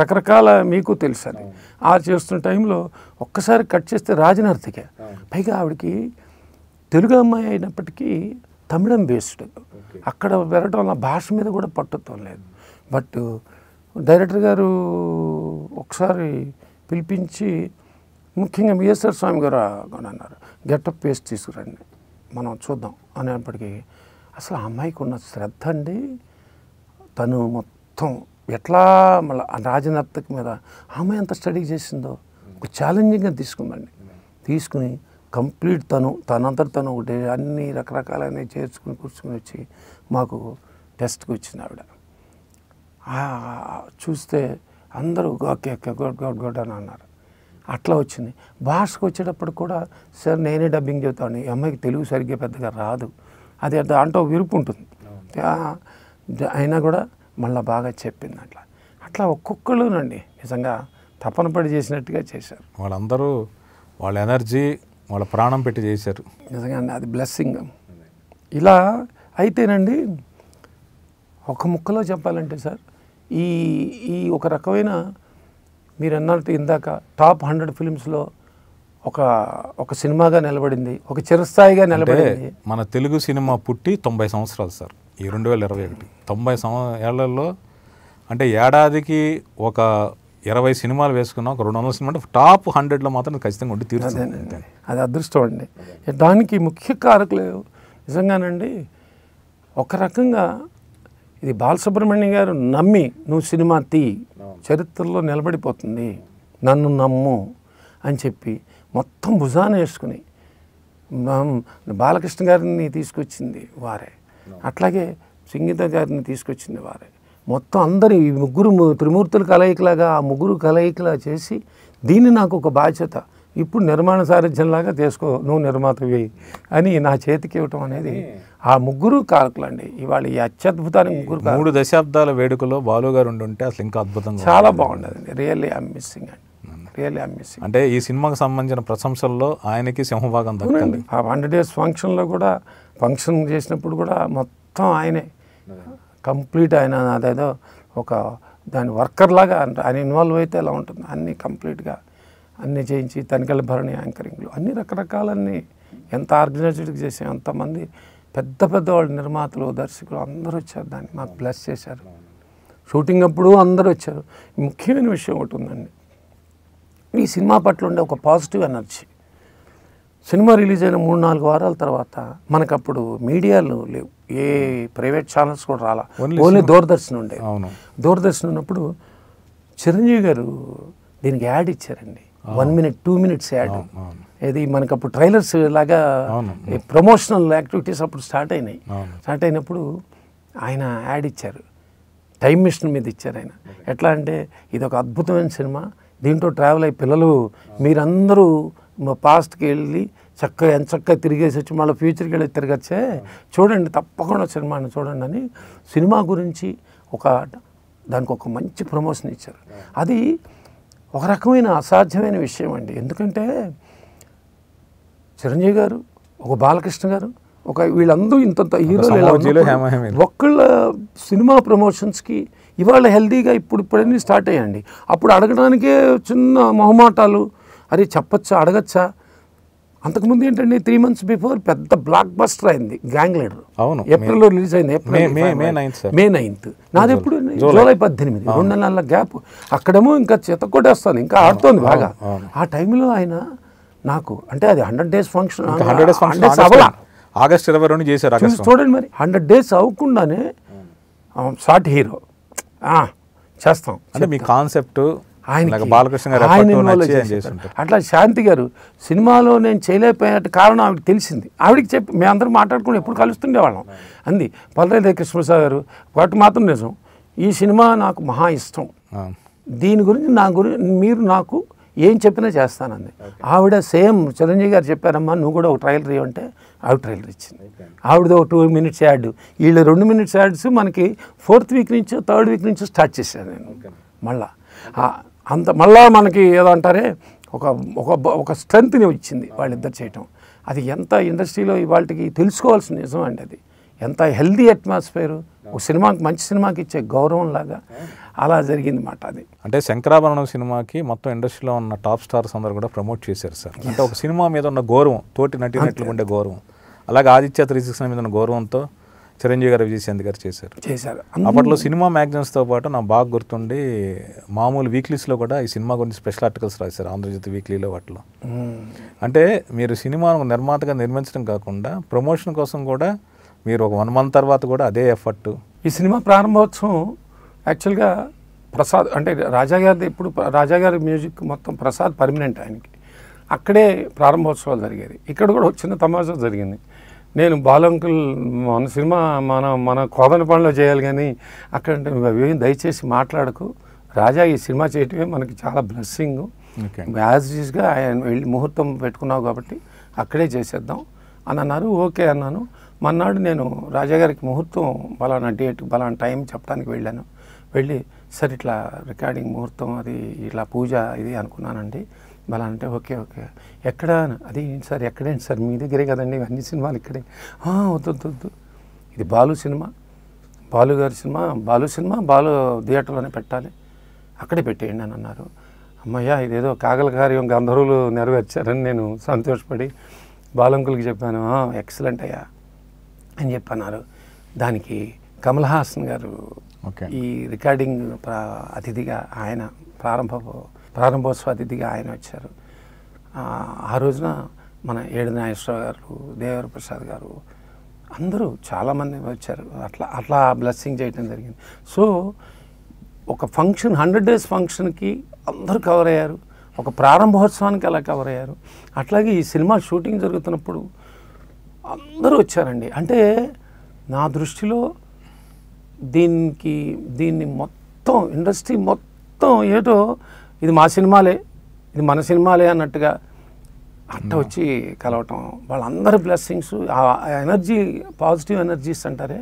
రకరకాల మీకు తెలుసు అని ఆ చేస్తున్న టైంలో ఒక్కసారి కట్ చేస్తే రాజనర్తికే పైగా ఆవిడకి తెలుగు అమ్మాయి అయినప్పటికీ తమిళం బేస్డ్ అక్కడ వెళ్ళటం వల్ల భాష మీద కూడా పట్టుతో లేదు బట్ డైరెక్టర్ గారు ఒకసారి పిలిపించి ముఖ్యంగా విఎస్ఆర్ స్వామి గారు అన్నారు గెటప్ పేస్ట్ తీసుకురండి మనం చూద్దాం అనేప్పటికీ అసలు ఆ అమ్మాయికి ఉన్న శ్రద్ధ అండి తను మొత్తం ఎట్లా మళ్ళీ రాజనర్తక మీద ఆమె ఎంత స్టడీ చేసిందో ఒక ఛాలెంజింగ్గా తీసుకుందండి తీసుకుని కంప్లీట్ తను తనంతట తను ఒకటి అన్ని రకరకాలన్నీ చేర్చుకుని కూర్చుని వచ్చి మాకు టెస్ట్కి వచ్చింది ఆవిడ చూస్తే అందరూ okay okay good good good అని అన్నారు అట్లా వచ్చింది భాషకు వచ్చేటప్పుడు కూడా సార్ నేనే డబ్బింగ్ చెబుతాను ఈ అమ్మాయికి తెలుగు సరిగ్గా పెద్దగా రాదు అది దాంట్లో విరుపు ఉంటుంది అయినా కూడా మళ్ళీ బాగా చెప్పింది అట్లా అట్లా ఒక్కొక్కళ్ళునండి నిజంగా తపన పడి చేసినట్టుగా చేశారు వాళ్ళందరూ వాళ్ళ ఎనర్జీ వాళ్ళ ప్రాణం పెట్టి చేశారు నిజంగా అది బ్లెస్సింగ్ ఇలా అయితేనండి ఒక ముక్కలో చెప్పాలంటే సార్ ఈ ఈ ఒక రకమైన మీరు అన్నట్టు ఇందాక టాప్ హండ్రెడ్ ఫిలిమ్స్లో ఒక ఒక సినిమాగా నిలబడింది ఒక చిరస్థాయిగా నిలబడింది మన తెలుగు సినిమా పుట్టి తొంభై సంవత్సరాలు సార్ ఈ రెండు వేల ఇరవై ఒకటి తొంభై సంవ ఏళ్లలో అంటే ఏడాదికి ఒక ఇరవై సినిమాలు వేసుకున్నాం ఒక రెండు వందల సినిమా అంటే టాప్ హండ్రెడ్లో మాత్రం ఖచ్చితంగా ఉండి తీరుతుంది అది అదృష్టం అండి దానికి ముఖ్య కారకులు నిజంగానండి ఒక రకంగా ఇది బాలసుబ్రహ్మణ్యం గారు నమ్మి నువ్వు సినిమా తీ చరిత్రలో నిలబడిపోతుంది నన్ను నమ్ము అని చెప్పి మొత్తం భుజాన వేసుకుని బాలకృష్ణ గారిని తీసుకొచ్చింది వారే అట్లాగే సింగీత జాతిని తీసుకొచ్చింది వారే మొత్తం అందరి ఈ ముగ్గురు త్రిమూర్తుల కలయికలాగా ఆ ముగ్గురు కలయికలా చేసి దీన్ని నాకు ఒక బాధ్యత ఇప్పుడు నిర్మాణ సారథ్యంలాగా తీసుకో నువ్వు నిర్మాతవి అని నా చేతికి ఇవ్వటం అనేది ఆ ముగ్గురు అండి ఇవాళ ఈ అత్యద్భుతానికి ముగ్గురు మూడు దశాబ్దాల వేడుకలో బాలుగారు ఉండి ఉంటే అసలు ఇంకా అద్భుతం చాలా అండి రియల్లీ ఐమ్ మిస్సింగ్ అండి రియల్లీ మిస్సింగ్ అంటే ఈ సినిమాకి సంబంధించిన ప్రశంసల్లో ఆయనకి సింహభాగం వన్ డేస్ ఫంక్షన్లో కూడా ఫంక్షన్ చేసినప్పుడు కూడా మొత్తం ఆయనే కంప్లీట్ ఆయన అదేదో ఒక దాని వర్కర్ లాగా అంటే ఆయన ఇన్వాల్వ్ అయితే ఎలా ఉంటుంది అన్నీ కంప్లీట్గా అన్నీ చేయించి తనికల భరణి యాంకరింగ్లు అన్ని రకరకాలన్నీ ఎంత ఆర్గనైజ్డ్గా చేసాం ఎంతమంది పెద్ద పెద్ద వాళ్ళు నిర్మాతలు దర్శకులు అందరూ వచ్చారు దాన్ని మాకు బ్లెస్ చేశారు షూటింగ్ అప్పుడు అందరూ వచ్చారు ముఖ్యమైన విషయం ఒకటి ఉందండి ఈ సినిమా పట్ల ఉండే ఒక పాజిటివ్ ఎనర్జీ సినిమా రిలీజ్ అయిన మూడు నాలుగు వారాల తర్వాత మనకు అప్పుడు మీడియాలు లేవు ఏ ప్రైవేట్ ఛానల్స్ కూడా రాలా ఓన్లీ దూరదర్శన్ ఉండే దూరదర్శన్ ఉన్నప్పుడు చిరంజీవి గారు దీనికి యాడ్ ఇచ్చారండి one minute two minutes ad ఇది మనకు అప్పుడు ట్రైలర్స్ లాగా ప్రమోషనల్ యాక్టివిటీస్ అప్పుడు స్టార్ట్ అయినాయి స్టార్ట్ అయినప్పుడు ఆయన యాడ్ ఇచ్చారు టైం మిషన్ మీద ఇచ్చారు ఆయన ఎట్లా అంటే ఇది ఒక అద్భుతమైన సినిమా దీంట్లో ట్రావెల్ అయ్యి పిల్లలు మీరందరూ పాస్ట్కి వెళ్ళి చక్కగా ఎంత చక్కగా తిరిగేసి వచ్చి మళ్ళీ ఫ్యూచర్కి వెళ్ళి తిరగచ్చే చూడండి తప్పకుండా సినిమాని చూడండి అని సినిమా గురించి ఒక దానికి ఒక మంచి ప్రమోషన్ ఇచ్చారు అది ఒక రకమైన అసాధ్యమైన విషయం అండి ఎందుకంటే చిరంజీవి గారు ఒక బాలకృష్ణ గారు ఒక వీళ్ళందరూ ఇంతంత హీరో ఒక్కళ్ళ సినిమా ప్రమోషన్స్కి ఇవాళ హెల్దీగా ఇప్పుడు ఇప్పుడన్నీ స్టార్ట్ అయ్యండి అప్పుడు అడగడానికే చిన్న మొహమాటాలు అరే చెప్పచ్చా అడగచ్చా అంతకుముందు ఏంటండి త్రీ మంత్స్ బిఫోర్ పెద్ద బ్లాక్ బస్టర్ అయింది గ్యాంగ్ లీడర్ అవును ఏప్రిల్లో రిలీజ్ అయింది మే నైన్త్ నాది ఎప్పుడు జూలై ah. పద్దెనిమిది రెండు నెలల గ్యాప్ అక్కడేమో ఇంకా చేత కొట్టేస్తాను ఇంకా ఆడుతోంది బాగా ఆ టైంలో ఆయన నాకు అంటే అది hundred days function hundred days August ఇరవై రెండు చేశారు చూడండి మరి హండ్రెడ్ డేస్ అవ్వకుండానే షార్ట్ హీరో చేస్తాం అంటే మీ కాన్సెప్ట్ ఆయన బాలకృష్ణ గారు ఆయన అట్లా శాంతి గారు సినిమాలో నేను చేయలేకపోయినట్టు కారణం ఆవిడకి తెలిసింది ఆవిడకి చెప్పి మేమందరం మాట్లాడుకుని ఎప్పుడు కలుస్తుండేవాళ్ళం అంది పల్లరెడ్డి కృష్ణప్రసాద్ గారు వాటి మాత్రం నిజం ఈ సినిమా నాకు మహా ఇష్టం దీని గురించి నా గురించి మీరు నాకు ఏం చెప్పినా చేస్తానంది ఆవిడ సేమ్ చిరంజీవి గారు చెప్పారమ్మా నువ్వు కూడా ఒక ట్రైలర్ ఇవ్వంటే ఆవిడ ట్రైలర్ ఇచ్చింది ఆవిడది ఒక టూ మినిట్స్ యాడ్ వీళ్ళు రెండు మినిట్స్ యాడ్స్ మనకి ఫోర్త్ వీక్ నుంచి థర్డ్ వీక్ నుంచి స్టార్ట్ చేశాను నేను మళ్ళీ అంత మళ్ళా మనకి ఏదో అంటారే ఒక ఒక ఒక స్ట్రెంగ్త్ని ఇచ్చింది వాళ్ళిద్దరు చేయటం అది ఎంత ఇండస్ట్రీలో వాళ్ళకి తెలుసుకోవాల్సిన నిజం అండి అది ఎంత హెల్దీ అట్మాస్ఫియర్ ఒక సినిమాకి మంచి సినిమాకి ఇచ్చే గౌరవం లాగా అలా జరిగింది మాట అది అంటే శంకరాభరణం సినిమాకి మొత్తం ఇండస్ట్రీలో ఉన్న టాప్ స్టార్స్ అందరూ కూడా ప్రమోట్ చేశారు సార్ అంటే ఒక సినిమా మీద ఉన్న గౌరవం తోటి నటినట్లు ఉండే గౌరవం అలాగే ఆదిత్య త్రీ సిక్స్ మీద ఉన్న గౌరవంతో చిరంజీవి గారు విజయశాంతి గారు చేశారు చేశారు అప్పట్లో సినిమా మ్యాగజైన్స్తో పాటు నాకు బాగా గుర్తుండి మామూలు వీక్లీస్లో కూడా ఈ సినిమా గురించి స్పెషల్ ఆర్టికల్స్ రాశారు ఆంధ్రజ్యోతి వీక్లీలో వాటిలో అంటే మీరు సినిమాను నిర్మాతగా నిర్మించడం కాకుండా ప్రమోషన్ కోసం కూడా మీరు ఒక వన్ మంత్ తర్వాత కూడా అదే ఎఫర్ట్ ఈ సినిమా ప్రారంభోత్సవం యాక్చువల్గా ప్రసాద్ అంటే రాజా గారిది ఇప్పుడు రాజా గారి మ్యూజిక్ మొత్తం ప్రసాద్ పర్మినెంట్ ఆయనకి అక్కడే ప్రారంభోత్సవాలు జరిగేది ఇక్కడ కూడా చిన్న తమాషా జరిగింది నేను బాలంకుల్ మన సినిమా మన మన కోదన పనిలో చేయాలి కానీ అక్కడ దయచేసి మాట్లాడకు రాజా ఈ సినిమా చేయటమే మనకి చాలా బ్లెస్సింగ్ యాజ్ ఈజ్గా ఆయన వెళ్ళి ముహూర్తం పెట్టుకున్నావు కాబట్టి అక్కడే చేసేద్దాం అని అన్నారు ఓకే అన్నాను మన్నాడు నేను రాజాగారికి ముహూర్తం బలానా డేట్ బలానా టైం చెప్పడానికి వెళ్ళాను వెళ్ళి సరే ఇట్లా రికార్డింగ్ ముహూర్తం అది ఇట్లా పూజ ఇది అనుకున్నానండి బలా అంటే ఓకే ఓకే ఎక్కడ అది సార్ ఎక్కడేంటి సార్ మీ దగ్గరే కదండి అన్ని సినిమాలు ఇక్కడే వద్దు ఇది బాలు సినిమా బాలు గారి సినిమా బాలు సినిమా బాలు థియేటర్లోనే పెట్టాలి అక్కడే పెట్టేయండి అని అన్నారు అమ్మయ్య ఇదేదో కాగల కార్యం గంధర్వులు నెరవేర్చారని నేను సంతోషపడి బాలంకులకి చెప్పాను ఎక్సలెంట్ అయ్యా అని చెప్పన్నారు దానికి కమల్ హాసన్ గారు ఈ రికార్డింగ్ అతిథిగా ఆయన ప్రారంభ ప్రారంభోత్సవ అతిథిగా ఆయన వచ్చారు ఆ రోజున మన ఏడు నాగేశ్వరరావు గారు దేవర ప్రసాద్ గారు అందరూ చాలామంది వచ్చారు అట్లా అట్లా బ్లెస్సింగ్ చేయటం జరిగింది సో ఒక ఫంక్షన్ హండ్రెడ్ డేస్ ఫంక్షన్కి అందరూ కవర్ అయ్యారు ఒక ప్రారంభోత్సవానికి అలా కవర్ అయ్యారు అట్లాగే ఈ సినిమా షూటింగ్ జరుగుతున్నప్పుడు అందరూ వచ్చారండి అంటే నా దృష్టిలో దీనికి దీన్ని మొత్తం ఇండస్ట్రీ మొత్తం ఏటో ఇది మా సినిమాలే ఇది మన సినిమాలే అన్నట్టుగా అట్ట వచ్చి కలవటం వాళ్ళందరి బ్లెస్సింగ్స్ ఆ ఎనర్జీ పాజిటివ్ ఎనర్జీస్ అంటారే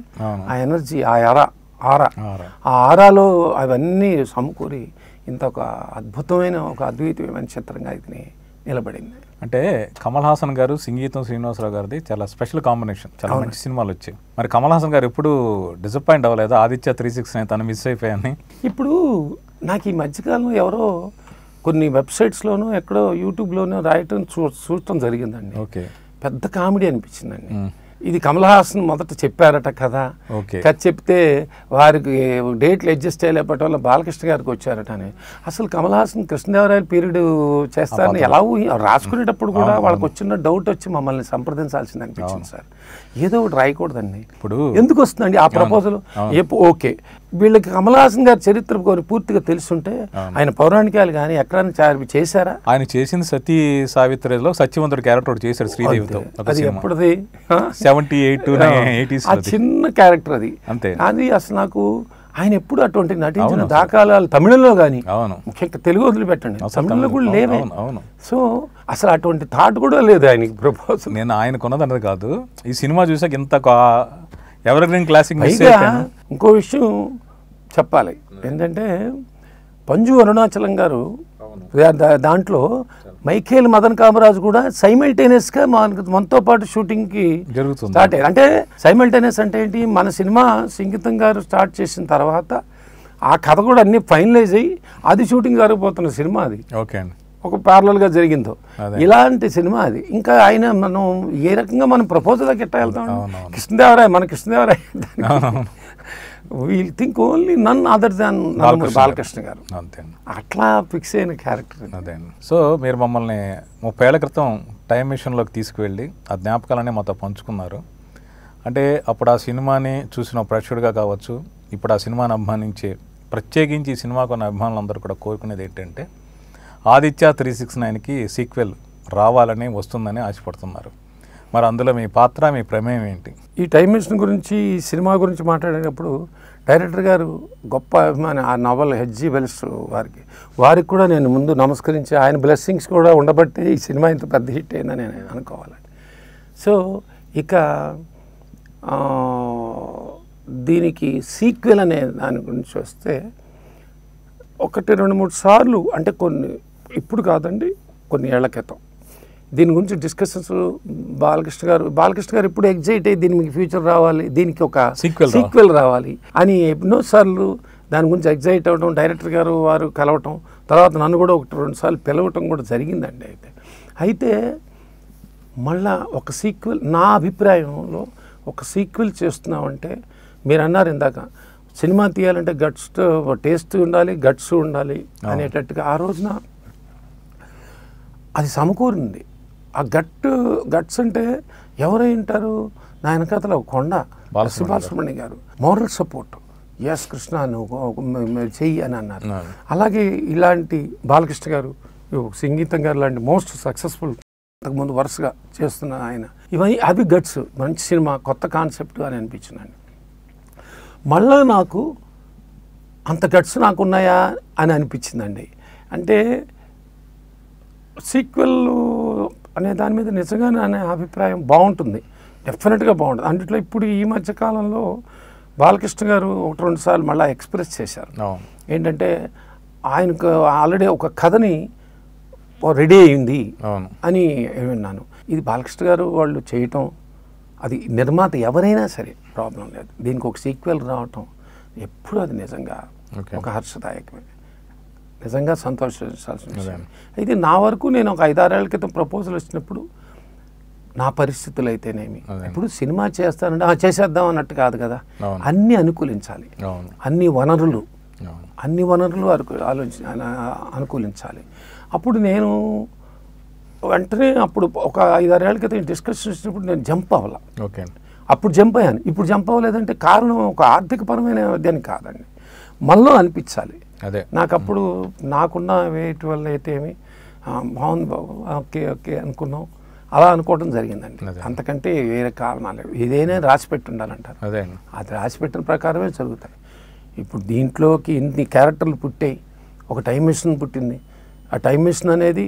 ఆ ఎనర్జీ ఆ ఎరా ఆరా ఆ ఆరాలో అవన్నీ సమకూరి ఇంత ఒక అద్భుతమైన ఒక అద్వితీయమైన చిత్రంగా ఇది నిలబడింది అంటే కమల్ హాసన్ గారు సంగీతం శ్రీనివాసరావు గారిది చాలా స్పెషల్ కాంబినేషన్ చాలా మంచి సినిమాలు వచ్చాయి మరి కమల్ హాసన్ గారు ఎప్పుడు డిసప్పాయింట్ అవ్వలేదు ఆదిత్య త్రీ సిక్స్ తను మిస్ అయిపోయాని ఇప్పుడు నాకు ఈ మధ్యకాలంలో ఎవరో కొన్ని వెబ్సైట్స్లోనూ ఎక్కడో యూట్యూబ్లోనూ రాయటం చూ చూడటం జరిగిందండి ఓకే పెద్ద కామెడీ అనిపించిందండి ఇది కమల్ హాసన్ మొదట చెప్పారట కదా కథ చెప్తే వారికి డేట్లు అడ్జస్ట్ చేయలేపటి వల్ల బాలకృష్ణ గారికి వచ్చారట అని అసలు కమల్ హాసన్ కృష్ణదేవరాయలు పీరియడ్ చేస్తారని ఎలా రాసుకునేటప్పుడు కూడా వాళ్ళకి వచ్చిన డౌట్ వచ్చి మమ్మల్ని సంప్రదించాల్సింది అనిపించింది సార్ ఏదో ఒకటి రాయకూడదండి ఇప్పుడు ఎందుకు వస్తుందండి ఆ ప్రపోజల్ ఓకే వీళ్ళకి కమలహాసన్ గారి చరిత్ర పూర్తిగా తెలుసుంటే ఆయన పౌరాణికాలు కానీ ఎక్కడైనా చారి చేశారా ఆయన చేసిన సతీ సావిత్రిలో సత్యవంతుడు క్యారెక్టర్ ఒకటి చేశారు శ్రీదేవితో అది ఎప్పుడది సెవెంటీ ఎయిట్ ఆ చిన్న క్యారెక్టర్ అది అంతే అది అసలు నాకు ఆయన ఎప్పుడు అటువంటి నటించిన దాఖలాలు తమిళంలో కానీ ముఖ్యంగా తెలుగు వదిలిపెట్టండి తమిళంలో కూడా లేవే అవును సో అసలు అటువంటి థాట్ కూడా లేదు ఆయనకి ప్రపోజ్ నేను ఆయన కొన్నదన్నది కాదు ఈ సినిమా చూసాక ఇంత ఎవర్ గ్రీన్ క్లాసిక్ ఇంకో విషయం చెప్పాలి ఏంటంటే పంజు అరుణాచలం గారు దాంట్లో మైఖేల్ మదన్ కామరాజు కూడా గా మనతో పాటు షూటింగ్కి జరుగుతుంది స్టార్ట్ అయ్యారు అంటే సైమిల్టేనియస్ అంటే ఏంటి మన సినిమా సంగీతం గారు స్టార్ట్ చేసిన తర్వాత ఆ కథ కూడా అన్ని ఫైనలైజ్ అయ్యి అది షూటింగ్ జరిగిపోతున్న సినిమా అది ఓకే అండి ఒక గా జరిగిందో ఇలాంటి సినిమా అది ఇంకా ఆయన మనం ఏ రకంగా మనం ప్రపోజల్కి ఎట్టా వెళ్తాం కృష్ణదేవరాయ మన Krishnadevaraya we'll think only none other than Balakrishna గారు అంతే అట్లా ఫిక్స్ అయిన క్యారెక్టర్ అదే సో మీరు మమ్మల్ని ముప్పై ఏళ్ల క్రితం టైం మిషన్లోకి తీసుకువెళ్ళి ఆ జ్ఞాపకాలనే మాతో పంచుకున్నారు అంటే అప్పుడు ఆ సినిమాని చూసిన ప్రేక్షకుడిగా కావచ్చు ఇప్పుడు ఆ సినిమాని అభిమానించే ప్రత్యేకించి ఈ సినిమాకు ఉన్న అభిమానులందరూ కూడా కోరుకునేది ఏంటంటే ఆదిత్య త్రీ సిక్స్ నైన్కి సీక్వెల్ రావాలని వస్తుందని ఆశపడుతున్నారు మరి అందులో మీ పాత్ర మీ ప్రమేయం ఏంటి ఈ టైం మిషన్ గురించి ఈ సినిమా గురించి మాట్లాడేటప్పుడు డైరెక్టర్ గారు గొప్ప అభిమాని ఆ నవల్ హెచ్జి బెల్స్ వారికి వారికి కూడా నేను ముందు నమస్కరించి ఆయన బ్లెస్సింగ్స్ కూడా ఉండబట్టి ఈ సినిమా ఇంత పెద్ద హిట్ అయిందని నేను అనుకోవాలండి సో ఇక దీనికి సీక్వెల్ అనే దాని గురించి వస్తే ఒకటి రెండు మూడు సార్లు అంటే కొన్ని ఇప్పుడు కాదండి కొన్ని ఏళ్ల క్రితం దీని గురించి డిస్కషన్స్ బాలకృష్ణ గారు బాలకృష్ణ గారు ఇప్పుడు ఎగ్జైట్ అయ్యి దీనికి ఫ్యూచర్ రావాలి దీనికి ఒక సీక్వెల్ సీక్వెల్ రావాలి అని ఎన్నోసార్లు దాని గురించి ఎగ్జైట్ అవ్వడం డైరెక్టర్ గారు వారు కలవటం తర్వాత నన్ను కూడా ఒకటి రెండుసార్లు పిలవటం కూడా జరిగిందండి అయితే అయితే మళ్ళా ఒక సీక్వెల్ నా అభిప్రాయంలో ఒక సీక్వెల్ చేస్తున్నామంటే మీరు అన్నారు ఇందాక సినిమా తీయాలంటే గట్స్ టేస్ట్ ఉండాలి గట్స్ ఉండాలి అనేటట్టుగా ఆ రోజున అది సమకూరింది ఆ గట్ గట్స్ అంటే ఎవరై ఉంటారు నా వెనకాతల కొండ బాలసుబ్రహ్మణ్యం గారు మోరల్ సపోర్ట్ ఎస్ కృష్ణ నువ్వు చెయ్యి అని అన్నారు అలాగే ఇలాంటి బాలకృష్ణ గారు సంగీతం గారు లాంటి మోస్ట్ సక్సెస్ఫుల్ అంతకుముందు వరుసగా చేస్తున్న ఆయన ఇవన్నీ అవి గట్స్ మంచి సినిమా కొత్త కాన్సెప్ట్ అని అనిపించిందండి మళ్ళా నాకు అంత గట్స్ నాకు ఉన్నాయా అని అనిపించిందండి అంటే సీక్వెల్ అనే దాని మీద నిజంగానే అనే అభిప్రాయం బాగుంటుంది డెఫినెట్గా బాగుంటుంది అందుట్లో ఇప్పుడు ఈ మధ్యకాలంలో బాలకృష్ణ గారు ఒకటి రెండు సార్లు మళ్ళీ ఎక్స్ప్రెస్ చేశారు ఏంటంటే ఆయనకు ఆల్రెడీ ఒక కథని రెడీ అయింది అని విన్నాను ఇది బాలకృష్ణ గారు వాళ్ళు చేయటం అది నిర్మాత ఎవరైనా సరే ప్రాబ్లం లేదు దీనికి ఒక సీక్వెల్ రావటం ఎప్పుడు అది నిజంగా ఒక హర్షదాయకమే నిజంగా సంతోషించాల్సిన విషయం అయితే నా వరకు నేను ఒక ఐదారేళ్ల క్రితం ప్రపోజల్ వచ్చినప్పుడు నా పరిస్థితులు అయితేనేమి ఇప్పుడు సినిమా చేస్తానంటే చేసేద్దాం అన్నట్టు కాదు కదా అన్నీ అనుకూలించాలి అన్ని వనరులు అన్ని వనరులు ఆలోచి అనుకూలించాలి అప్పుడు నేను వెంటనే అప్పుడు ఒక ఐదారేళ్ల క్రితం డిస్కషన్ వచ్చినప్పుడు నేను జంప్ అవ్వాల ఓకే అప్పుడు జంప్ అయ్యాను ఇప్పుడు జంప్ అవ్వలేదంటే కారణం ఒక ఆర్థికపరమైన దానికి కాదండి మనలో అనిపించాలి అదే నాకు అప్పుడు నాకున్న వెయిట్ వల్ల అయితే ఏమి బాగుంది బాబు ఓకే ఓకే అనుకున్నాం అలా అనుకోవడం జరిగిందండి అంతకంటే వేరే కారణాలు ఏదైనా రాసిపెట్టి ఉండాలంటారు అది రాసిపెట్టిన ప్రకారమే జరుగుతాయి ఇప్పుడు దీంట్లోకి ఇన్ని క్యారెక్టర్లు పుట్టాయి ఒక టైం మిషన్ పుట్టింది ఆ టైం మిషన్ అనేది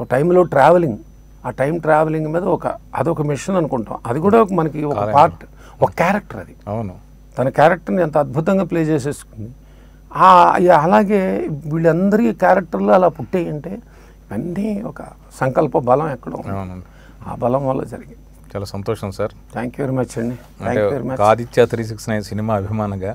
ఒక టైంలో ట్రావెలింగ్ ఆ టైం ట్రావెలింగ్ మీద ఒక అదొక మిషన్ అనుకుంటాం అది కూడా మనకి ఒక పార్ట్ ఒక క్యారెక్టర్ అది అవును తన క్యారెక్టర్ని ఎంత అద్భుతంగా ప్లే చేసేసుకుంది అలాగే వీళ్ళందరికీ క్యారెక్టర్లు అలా పుట్టేయంటే ఇవన్నీ ఒక సంకల్ప బలం ఎక్కడ ఆ బలం వల్ల జరిగింది చాలా సంతోషం sir thank you very much అండి ఆదిత్య త్రీ సిక్స్ నైన్ సినిమా అభిమానిగా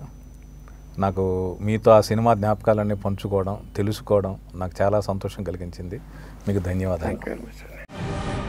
నాకు మీతో ఆ సినిమా జ్ఞాపకాలన్నీ పంచుకోవడం తెలుసుకోవడం నాకు చాలా సంతోషం కలిగించింది మీకు ధన్యవాదాలు థ్యాంక్ యూ వెరీ మచ్ అండి